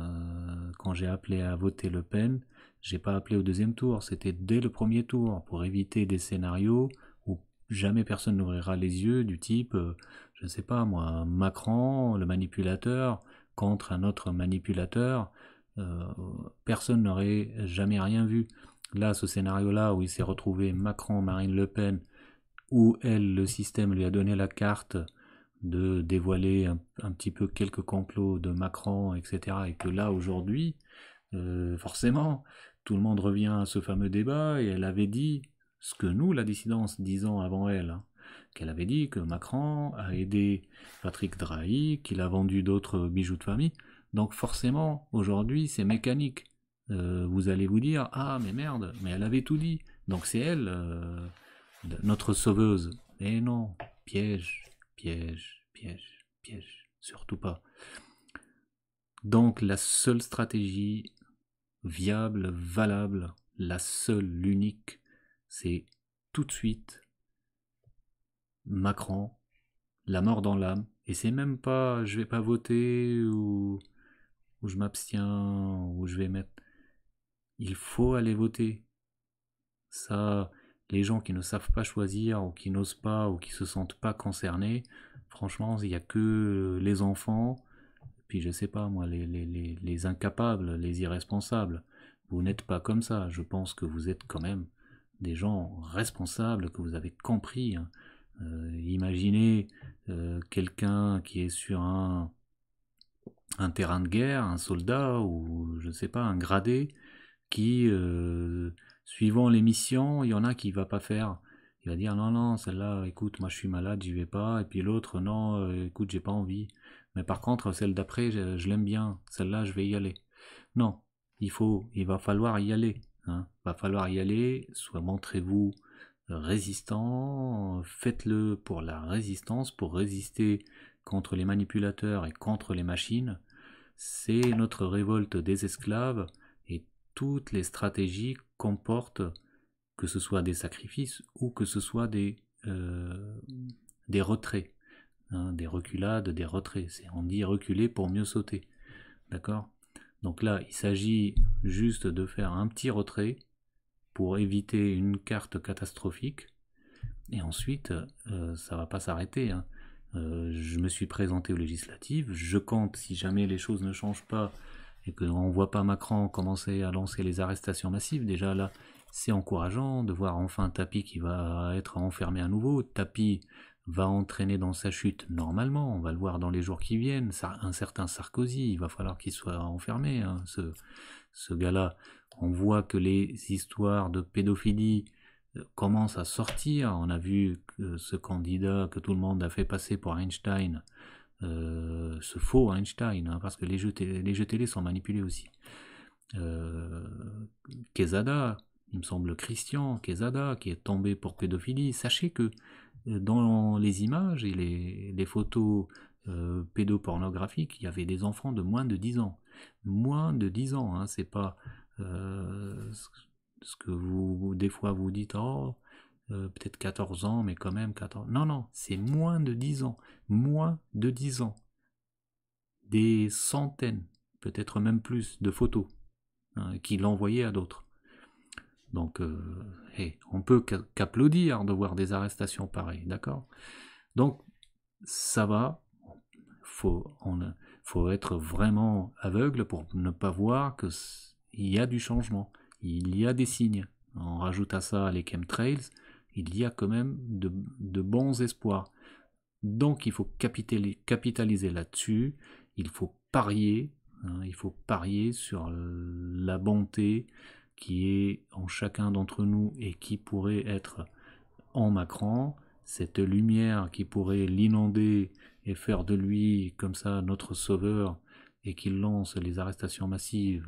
euh, quand j'ai appelé à voter Le Pen, j'ai pas appelé au deuxième tour, c'était dès le premier tour pour éviter des scénarios où jamais personne n'ouvrira les yeux du type, euh, je ne sais pas moi, Macron, le manipulateur, contre un autre manipulateur, euh, personne n'aurait jamais rien vu là, ce scénario-là où il s'est retrouvé Macron, Marine Le Pen, où elle, le système lui a donné la carte de dévoiler un, petit peu quelques complots de Macron, etc. Et que là, aujourd'hui, euh, forcément, tout le monde revient à ce fameux débat et elle avait dit ce que nous, la dissidence, disons avant elle, hein, qu'elle avait dit que Macron a aidé Patrick Drahi, qu'il a vendu d'autres bijoux de famille. Donc forcément, aujourd'hui, c'est mécanique. Euh, vous allez vous dire Ah, mais merde, mais elle avait tout dit. Donc c'est elle, euh, notre sauveuse. Mais non, piège, piège, piège, piège, surtout pas. Donc la seule stratégie viable, valable, la seule, l'unique, c'est tout de suite Macron, la mort dans l'âme. Et c'est même pas je vais pas voter ou je m'abstiens ou je vais mettre il faut aller voter. Ça, les gens qui ne savent pas choisir ou qui n'osent pas ou qui se sentent pas concernés, franchement, il n'y a que les enfants, puis je sais pas moi, les, les, les, incapables, les irresponsables. Vous n'êtes pas comme ça. Je pense que vous êtes quand même des gens responsables, que vous avez compris. Hein. Euh, imaginez euh, quelqu'un qui est sur un, un terrain de guerre, un soldat ou je ne sais pas, un gradé, qui, euh, suivant l'émission, il y en a qui ne va pas faire. Il va dire non, non, celle-là, écoute, moi je suis malade, j'y vais pas. Et puis l'autre, non, euh, écoute, j'ai pas envie. Mais par contre, celle d'après, je, l'aime bien. Celle-là, je vais y aller. Non, il faut, il va falloir y aller. Il hein. va falloir y aller. Soit montrez-vous résistant, faites-le pour la résistance, pour résister contre les manipulateurs et contre les machines. C'est notre révolte des esclaves toutes les stratégies comportent, que ce soit des sacrifices ou que ce soit des, euh, des retraits, hein, des reculades, des retraits. On dit reculer pour mieux sauter. D'accord Donc là, il s'agit juste de faire un petit retrait pour éviter une carte catastrophique. Et ensuite, ça euh, ça va pas s'arrêter. Hein. Euh, je me suis présenté aux législatives. Je compte, si jamais les choses ne changent pas, et que on voit pas Macron commencer à lancer les arrestations massives, déjà là, c'est encourageant de voir enfin Tapi qui va être enfermé à nouveau. Tapi va entraîner dans sa chute normalement, on va le voir dans les jours qui viennent. Un certain Sarkozy, il va falloir qu'il soit enfermé, hein. ce, ce gars-là. On voit que les histoires de pédophilie euh, commencent à sortir. On a vu ce candidat que tout le monde a fait passer pour Einstein euh, ce faux Einstein, hein, parce que les jeux, télé sont manipulés aussi. Euh, Quesada, il me semble Christian Quesada, qui est tombé pour pédophilie. Sachez que euh, dans les images et les, photos euh, pédopornographiques, il y avait des enfants de moins de 10 ans. Moins de 10 ans, hein, c'est pas ce que vous, des fois vous dites, oh, euh, peut-être 14 ans, mais quand même 14. Non, non, c'est moins de 10 ans. Moins de 10 ans. Des centaines, peut-être même plus, de photos hein, qu'il envoyait à d'autres. Donc, on euh, on peut qu'applaudir de voir des arrestations pareilles, d'accord Donc, ça va. Faut, on, faut être vraiment aveugle pour ne pas voir qu'il y a du changement, il y a des signes. On rajoute à ça les chemtrails, il y a quand même de, bons espoirs. Donc il faut capitaliser là-dessus, il faut parier, hein, il faut parier sur la bonté qui est en chacun d'entre nous et qui pourrait être en Macron, cette lumière qui pourrait l'inonder et faire de lui comme ça notre sauveur et qui lance les arrestations massives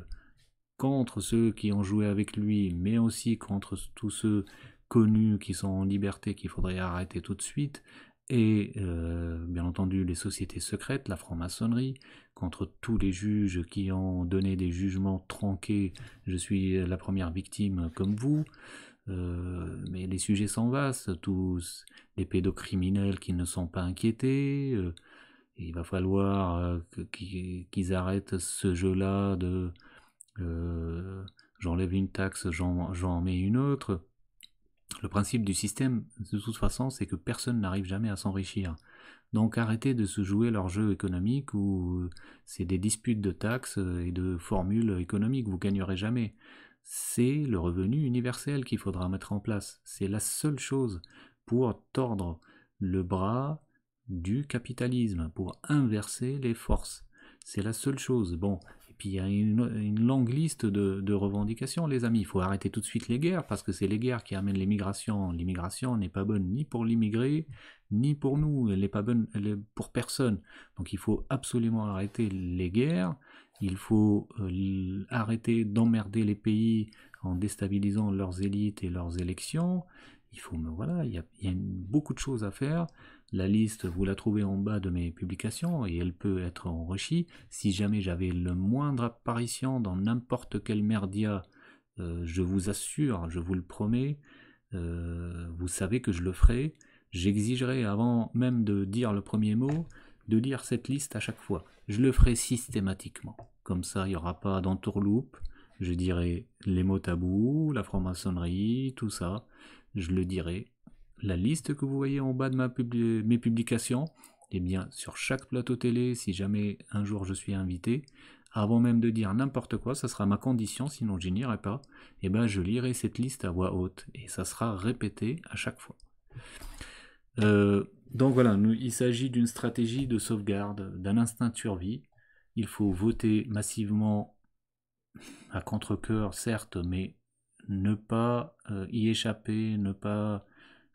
contre ceux qui ont joué avec lui, mais aussi contre tous ceux connus qui sont en liberté qu'il faudrait arrêter tout de suite, et euh, bien entendu les sociétés secrètes, la franc-maçonnerie, contre tous les juges qui ont donné des jugements tronqués, Je suis la première victime comme vous. Euh, mais les sujets vastes tous les pédocriminels qui ne sont pas inquiétés. Euh, il va falloir qu'ils arrêtent ce jeu-là de j'enlève une taxe, j'en mets une autre. Le principe du système, de toute façon, c'est que personne n'arrive jamais à s'enrichir. Donc arrêtez de se jouer leur jeu économique où euh, c'est des disputes de taxes euh, et de formules économiques, vous gagnerez jamais. C'est le revenu universel qu'il faudra mettre en place. C'est la seule chose pour tordre le bras du capitalisme, pour inverser les forces. C'est la seule chose. Bon, puis il y a une, longue liste de, revendications, les amis. Il faut arrêter tout de suite les guerres, parce que c'est les guerres qui amènent l'immigration. L'immigration n'est pas bonne ni pour l'immigré, ni pour nous. Elle n'est pas bonne pour personne. Donc il faut absolument arrêter les guerres. Il faut euh, arrêter d'emmerder les pays en déstabilisant leurs élites et leurs élections. il y a beaucoup de choses à faire. La liste, vous la trouvez en bas de mes publications et elle peut être enrichie. Si jamais j'avais le moindre apparition dans n'importe quel merdia, euh, je vous assure, je vous le promets, euh, vous savez que je le ferai. J'exigerai, avant même de dire le premier mot, de lire cette liste à chaque fois. Je le ferai systématiquement. Comme ça, il n'y aura pas d'entourloupe. Je dirai les mots tabous, la franc-maçonnerie, tout ça. Je le dirai la liste que vous voyez en bas de ma mes publications, et bien sur chaque plateau télé, si jamais un jour je suis invité, avant même de dire n'importe quoi, ça sera ma condition, sinon je n'irai pas, et eh ben, je lirai cette liste à voix haute, et ça sera répété à chaque fois. Euh, donc voilà, nous, il s'agit d'une stratégie de sauvegarde, d'un instinct de survie. Il faut voter massivement à contre-coeur, certes, mais ne pas euh, y échapper, ne pas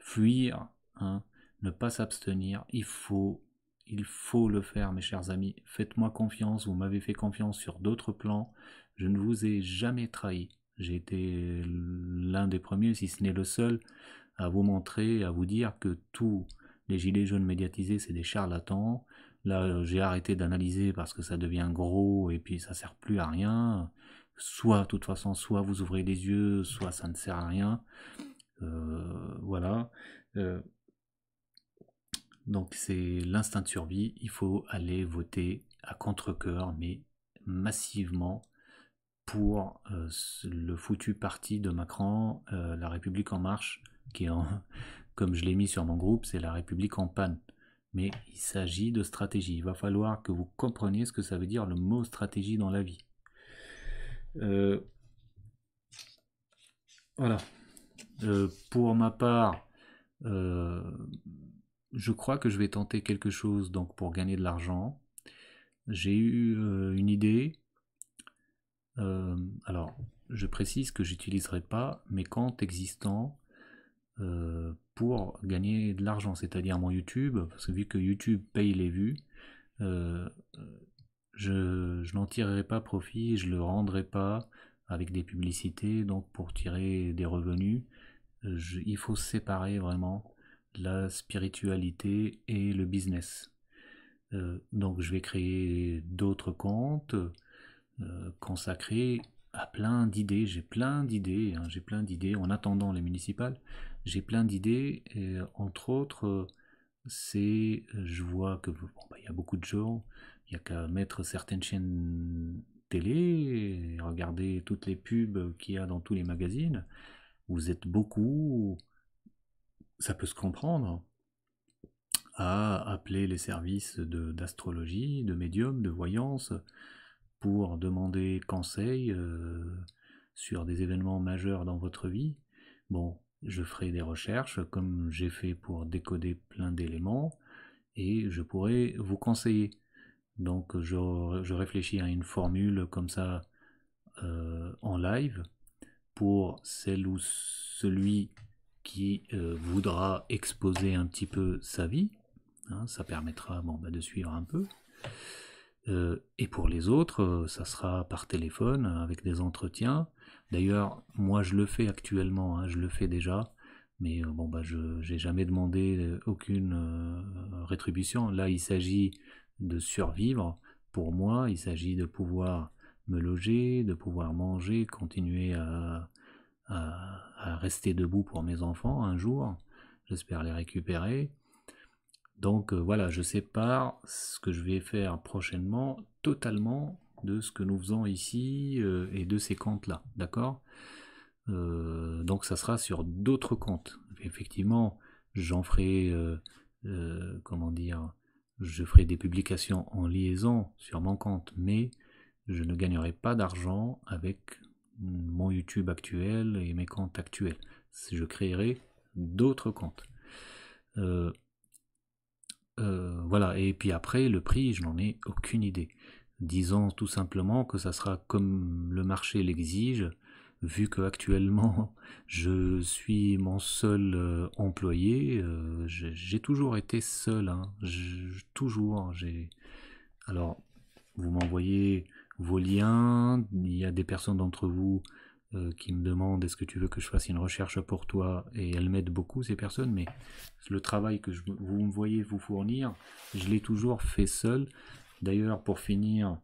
fuir, hein, ne pas s'abstenir. Il faut, il faut le faire, mes chers amis. Faites-moi confiance, vous m'avez fait confiance sur d'autres plans. Je ne vous ai jamais trahi. J'ai été l'un des premiers, si ce n'est le seul, à vous montrer, à vous dire que tous les gilets jaunes médiatisés, c'est des charlatans. Là, j'ai arrêté d'analyser parce que ça devient gros et puis ça sert plus à rien. Soit, de toute façon, soit vous ouvrez les yeux, soit ça ne sert à rien. Euh, voilà. Euh, donc c'est l'instinct de survie. Il faut aller voter à contre-coeur, mais massivement pour euh, le foutu parti de Macron, la République en marche, qui est en, [LAUGHS] comme je l'ai mis sur mon groupe, c'est la République en panne. Mais il s'agit de stratégie. Il va falloir que vous compreniez ce que ça veut dire le mot stratégie dans la vie. voilà. Euh, pour ma part, euh, je crois que je vais tenter quelque chose donc pour gagner de l'argent. J'ai eu euh, une idée. alors, je précise que j'utiliserai pas mes comptes existants pour gagner de l'argent, c'est-à-dire mon YouTube, parce que vu que YouTube paye les vues, je, je n'en tirerai pas profit, je le rendrai pas, avec des publicités. Donc pour tirer des revenus, euh, je, il faut séparer vraiment la spiritualité et le business. Euh, donc je vais créer d'autres comptes euh, consacrés à plein d'idées. J'ai plein d'idées, hein, j'ai plein d'idées en attendant les municipales. J'ai plein d'idées entre autres, c'est je vois que bah, il y a beaucoup de gens. Il n'y a qu'à mettre certaines chaînes télé, regardez toutes les pubs qu'il y a dans tous les magazines, vous êtes beaucoup, ça peut se comprendre, à appeler les services d'astrologie, de, médium, de voyance, pour demander conseil euh, sur des événements majeurs dans votre vie. Bon, je ferai des recherches comme j'ai fait pour décoder plein d'éléments et je pourrai vous conseiller. Donc je, réfléchis à une formule comme ça euh, en live pour celle ou celui qui euh, voudra exposer un petit peu sa vie. Hein, ça permettra bon, bah, de suivre un peu. Euh, et pour les autres, ça sera par téléphone avec des entretiens. D'ailleurs, moi je le fais actuellement, hein, je le fais déjà, mais bon bah je n'ai jamais demandé aucune rétribution. Là, il s'agit de survivre. Pour moi, il s'agit de pouvoir me loger, de pouvoir manger, continuer à, rester debout pour mes enfants un jour. J'espère les récupérer. Donc euh, voilà, je sépare ce que je vais faire prochainement totalement de ce que nous faisons ici euh, et de ces comptes-là. D'accord euh, Donc ça sera sur d'autres comptes. Effectivement, j'en ferai, comment dire, je ferai des publications en liaison sur mon compte, mais je ne gagnerai pas d'argent avec mon YouTube actuel et mes comptes actuels. Je créerai d'autres comptes. Euh, euh, voilà, et puis après, le prix, je n'en ai aucune idée. Disons tout simplement que ça sera comme le marché l'exige, vu que actuellement je suis mon seul euh, employé, euh, j'ai toujours été seul, hein. toujours. J'ai alors vous m'envoyez vos liens, il y a des personnes d'entre vous euh, qui me demandent est-ce que tu veux que je fasse une recherche pour toi et elles m'aident beaucoup ces personnes, mais le travail que vous me voyez vous fournir, je l'ai toujours fait seul. D'ailleurs pour finir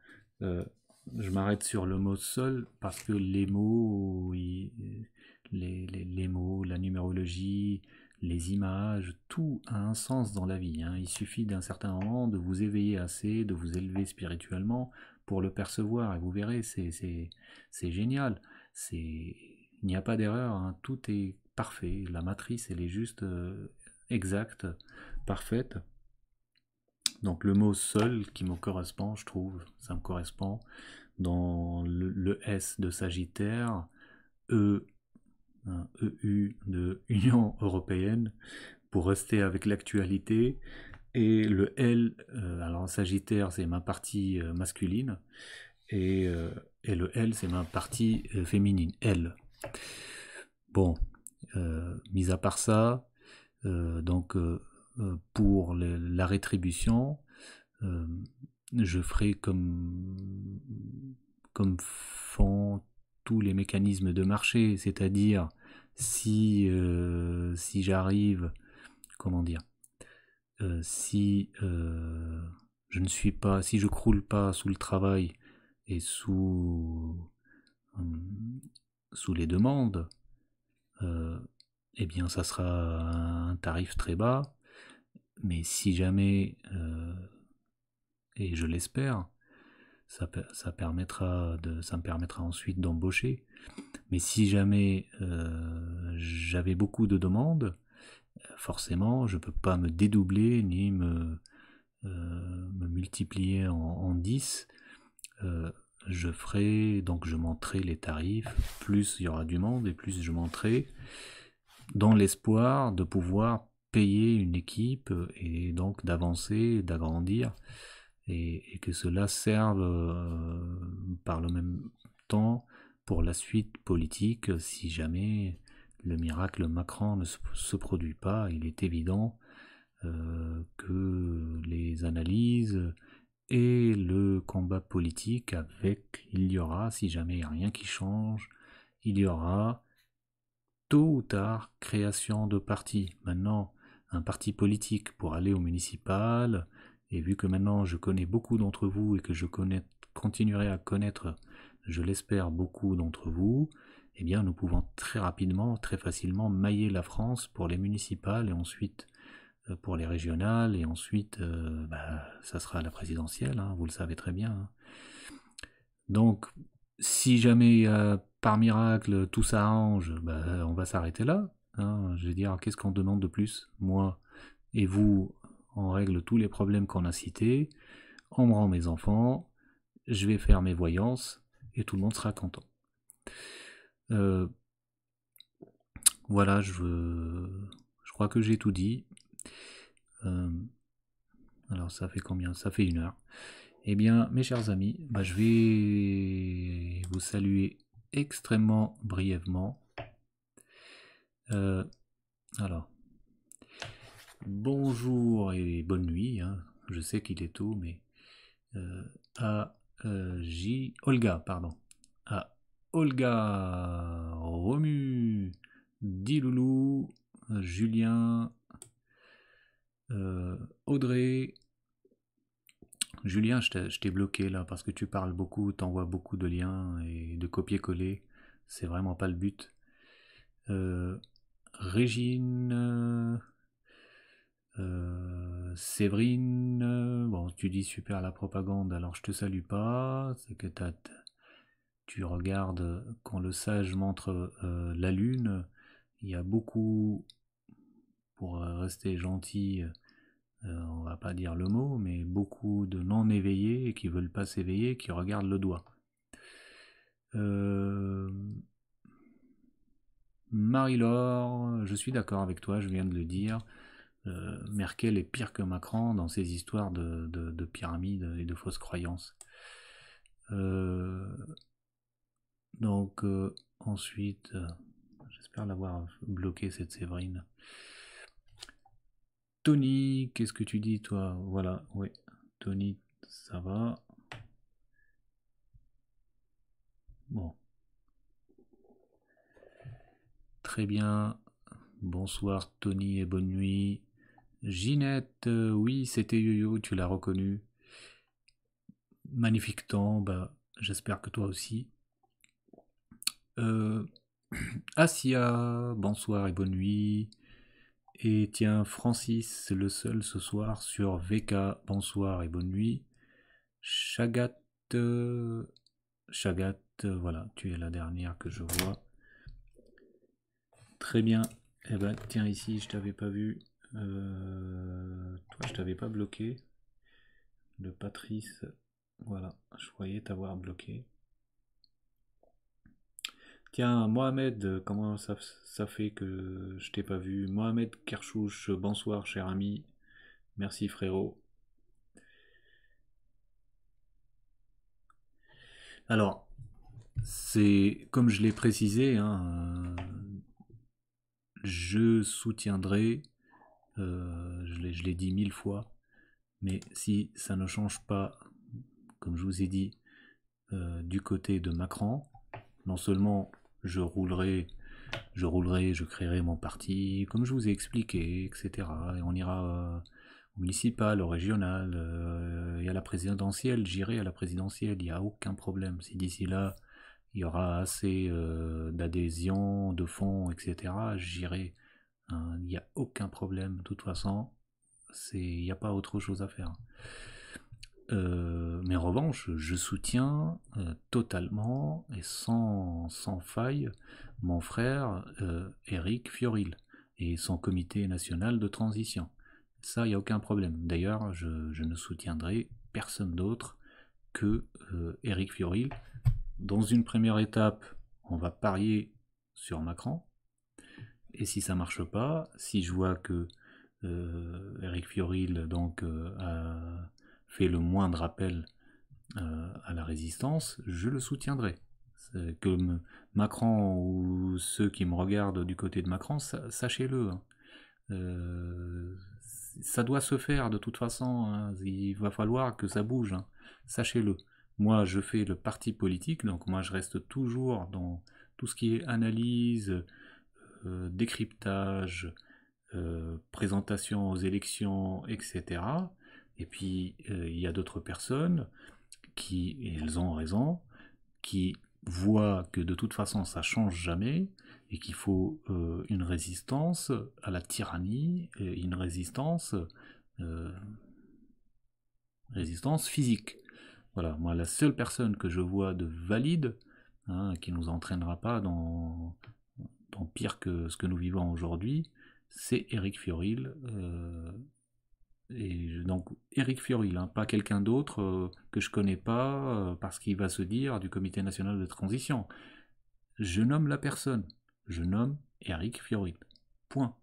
je m'arrête sur le mot seul parce que les mots, les, les, mots, la numérologie, les images, tout a un sens dans la vie. Hein. Il suffit d'un certain moment de vous éveiller assez, de vous élever spirituellement pour le percevoir et vous verrez, c'est génial. Il n'y a pas d'erreur, hein. tout est parfait. La matrice, elle est juste euh, exacte, parfaite. Donc le mot seul qui me correspond, je trouve, ça me correspond dans le, S de Sagittaire, E, EU hein, e de [LAUGHS] Union Européenne, pour rester avec l'actualité, et le L, euh, alors Sagittaire c'est ma partie euh, masculine, et, euh, et, le L c'est ma partie féminine, L. Bon, mis à part ça, donc euh, pour la rétribution, euh, je ferai comme, comme font tous les mécanismes de marché, c'est-à-dire si, euh, si j'arrive, comment dire, si je ne suis pas, si je croule pas sous le travail et sous, sous les demandes, eh bien ça sera un tarif très bas mais si jamais, euh, et je l'espère, ça, permettra de, ça me permettra ensuite d'embaucher. Mais si jamais euh, j'avais beaucoup de demandes, forcément, je ne peux pas me dédoubler ni me, euh, multiplier en, en 10. je ferai, donc je monterai les tarifs, plus il y aura du monde et plus je monterai dans l'espoir de pouvoir une équipe euh, et donc d'avancer, d'agrandir et, que cela serve euh, par le même temps pour la suite politique si jamais le miracle Macron ne se, produit pas. Il est évident euh, que les analyses et le combat politique avec il y aura, si jamais rien qui change, il y aura tôt ou tard création de partis. Maintenant, un parti politique pour aller aux municipales, et vu que maintenant je connais beaucoup d'entre vous et que je connais, continuerai à connaître, je l'espère, beaucoup d'entre vous, eh bien nous pouvons très rapidement, très facilement mailler la France pour les municipales et ensuite euh, pour les régionales, et ensuite euh, bah, ça sera la présidentielle, hein, vous le savez très bien. Hein. Donc si jamais euh, par miracle tout s'arrange, bah, on va s'arrêter là. Hein, je vais dire, qu'est-ce qu'on demande de plus Moi et vous, on règle tous les problèmes qu'on a cités, on me rend mes enfants, je vais faire mes voyances, et tout le monde sera content. Euh, voilà, je, je crois que j'ai tout dit. Euh, alors ça fait combien Ça fait une heure. Eh bien, mes chers amis, bah, je vais vous saluer extrêmement brièvement. Euh, alors, bonjour et bonne nuit. Hein. Je sais qu'il est tôt, mais euh, à euh, J. Olga, pardon. À Olga, Romu, Diloulou, Julien, Audrey. Julien, je t'ai bloqué là parce que tu parles beaucoup, t'envoies beaucoup de liens et de copier-coller. C'est vraiment pas le but. Régine, euh, euh, Séverine, euh, bon, tu dis super la propagande, alors je te salue pas, c'est que tu regardes quand le sage montre la lune, il y a beaucoup, pour rester gentil, on va pas dire le mot, mais beaucoup de non éveillés qui veulent pas s'éveiller, qui regardent le doigt. Marie-Laure, je suis d'accord avec toi, je viens de le dire. Euh, Merkel est pire que Macron dans ses histoires de, pyramides et de fausses croyances. Euh, donc euh, ensuite, j'espère l'avoir bloqué cette Séverine. Tony, qu'est-ce que tu dis toi Voilà, oui. Tony, ça va. Bon, Très bien. Bonsoir Tony et bonne nuit. Ginette, euh, oui, c'était Yoyo, tu l'as reconnu. Magnifique temps, bah, j'espère que toi aussi. Euh, [CLEARS THROAT] bonsoir et bonne nuit. Et tiens, Francis, le seul ce soir sur VK, bonsoir et bonne nuit. Chagat, euh, euh, voilà, tu es la dernière que je vois. Très bien. Eh bien, tiens, ici, je t'avais pas vu. Euh, toi, je t'avais pas bloqué. Le Patrice, voilà, je croyais t'avoir bloqué. Tiens, Mohamed, comment ça, fait que je t'ai pas vu Mohamed Kerchouche, bonsoir, cher ami. Merci, frérot. Alors, c'est comme je l'ai précisé, hein, je soutiendrai, euh, je l'ai dit mille fois, mais si ça ne change pas, comme je vous ai dit, euh, du côté de Macron, non seulement je roulerai, je roulerai, je créerai mon parti, comme je vous ai expliqué, etc. Et on ira euh, au municipal, au régional, et à la présidentielle, j'irai à la présidentielle, il n'y a aucun problème. Si d'ici là, il y aura assez euh, d'adhésion, de fonds, etc., j'irai. Hein, il n'y a aucun problème, de toute façon, il n'y a pas autre chose à faire. Euh, mais en revanche, je soutiens euh, totalement et sans, sans, faille mon frère Eric Fioril et son comité national de transition. Ça, il n'y a aucun problème. D'ailleurs, je, je, ne soutiendrai personne d'autre que Eric Fioril dans une première étape, on va parier sur Macron. Et si ça marche pas, si je vois que Eric euh, Fioril donc, euh, a fait le moindre appel euh, à la résistance, je le soutiendrai. Que Macron ou ceux qui me regardent du côté de Macron, sachez-le. Hein. ça doit se faire de toute façon. Hein. Il va falloir que ça bouge. Hein. Sachez-le. Moi, je fais le parti politique, donc moi, je reste toujours dans tout ce qui est analyse, euh, décryptage, euh, présentation aux élections, etc. Et puis, euh, il y a d'autres personnes qui, elles ont raison, qui voient que de toute façon, ça change jamais et qu'il faut une résistance à la tyrannie, une résistance, résistance physique. Voilà, moi la seule personne que je vois de valide, hein, qui ne nous entraînera pas dans, dans, pire que ce que nous vivons aujourd'hui, c'est Eric Fioril. Euh, et donc Eric Fioril, hein, pas quelqu'un d'autre euh, que je connais pas, euh, parce qu'il va se dire du Comité national de transition. Je nomme la personne. Je nomme Eric Fioril. Point.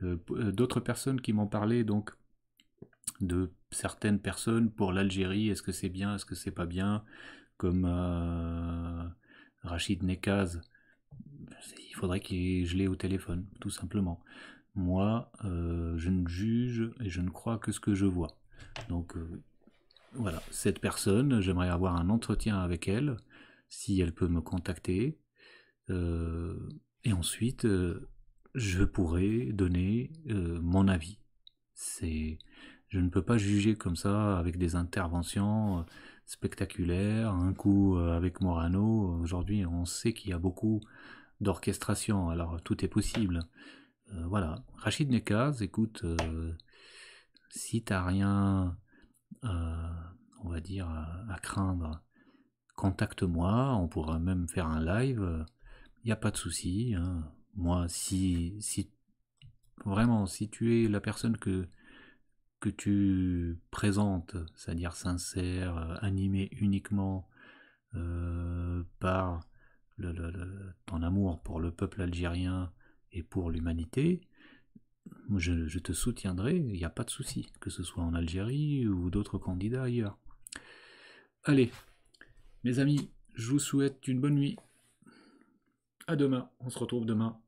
D'autres personnes qui m'ont parlé, donc de certaines personnes pour l'Algérie, est-ce que c'est bien, est-ce que c'est pas bien, comme euh, Rachid Nekaz, il faudrait que je l'ai au téléphone, tout simplement. Moi, euh, je ne juge et je ne crois que ce que je vois. Donc euh, voilà, cette personne, j'aimerais avoir un entretien avec elle, si elle peut me contacter. et ensuite, je pourrais donner mon avis. C'est je ne peux pas juger comme ça avec des interventions euh, spectaculaires, un coup euh, avec Morano. Aujourd'hui, on sait qu'il y a beaucoup d'orchestration, alors tout est possible. Euh, voilà. Rachid Nekaz, écoute, si si t'as rien, on va dire, à craindre, contacte-moi, on pourra même faire un live, il n'y a pas de souci. Hein. Moi, si, si, vraiment, si tu es la personne que que tu présentes, c'est-à-dire sincère, euh, animé uniquement euh, par ton amour pour le peuple algérien et pour l'humanité, je, je, te soutiendrai, il n'y a pas de souci, que ce soit en Algérie ou d'autres candidats ailleurs. Allez, mes amis, je vous souhaite une bonne nuit. À demain, on se retrouve demain.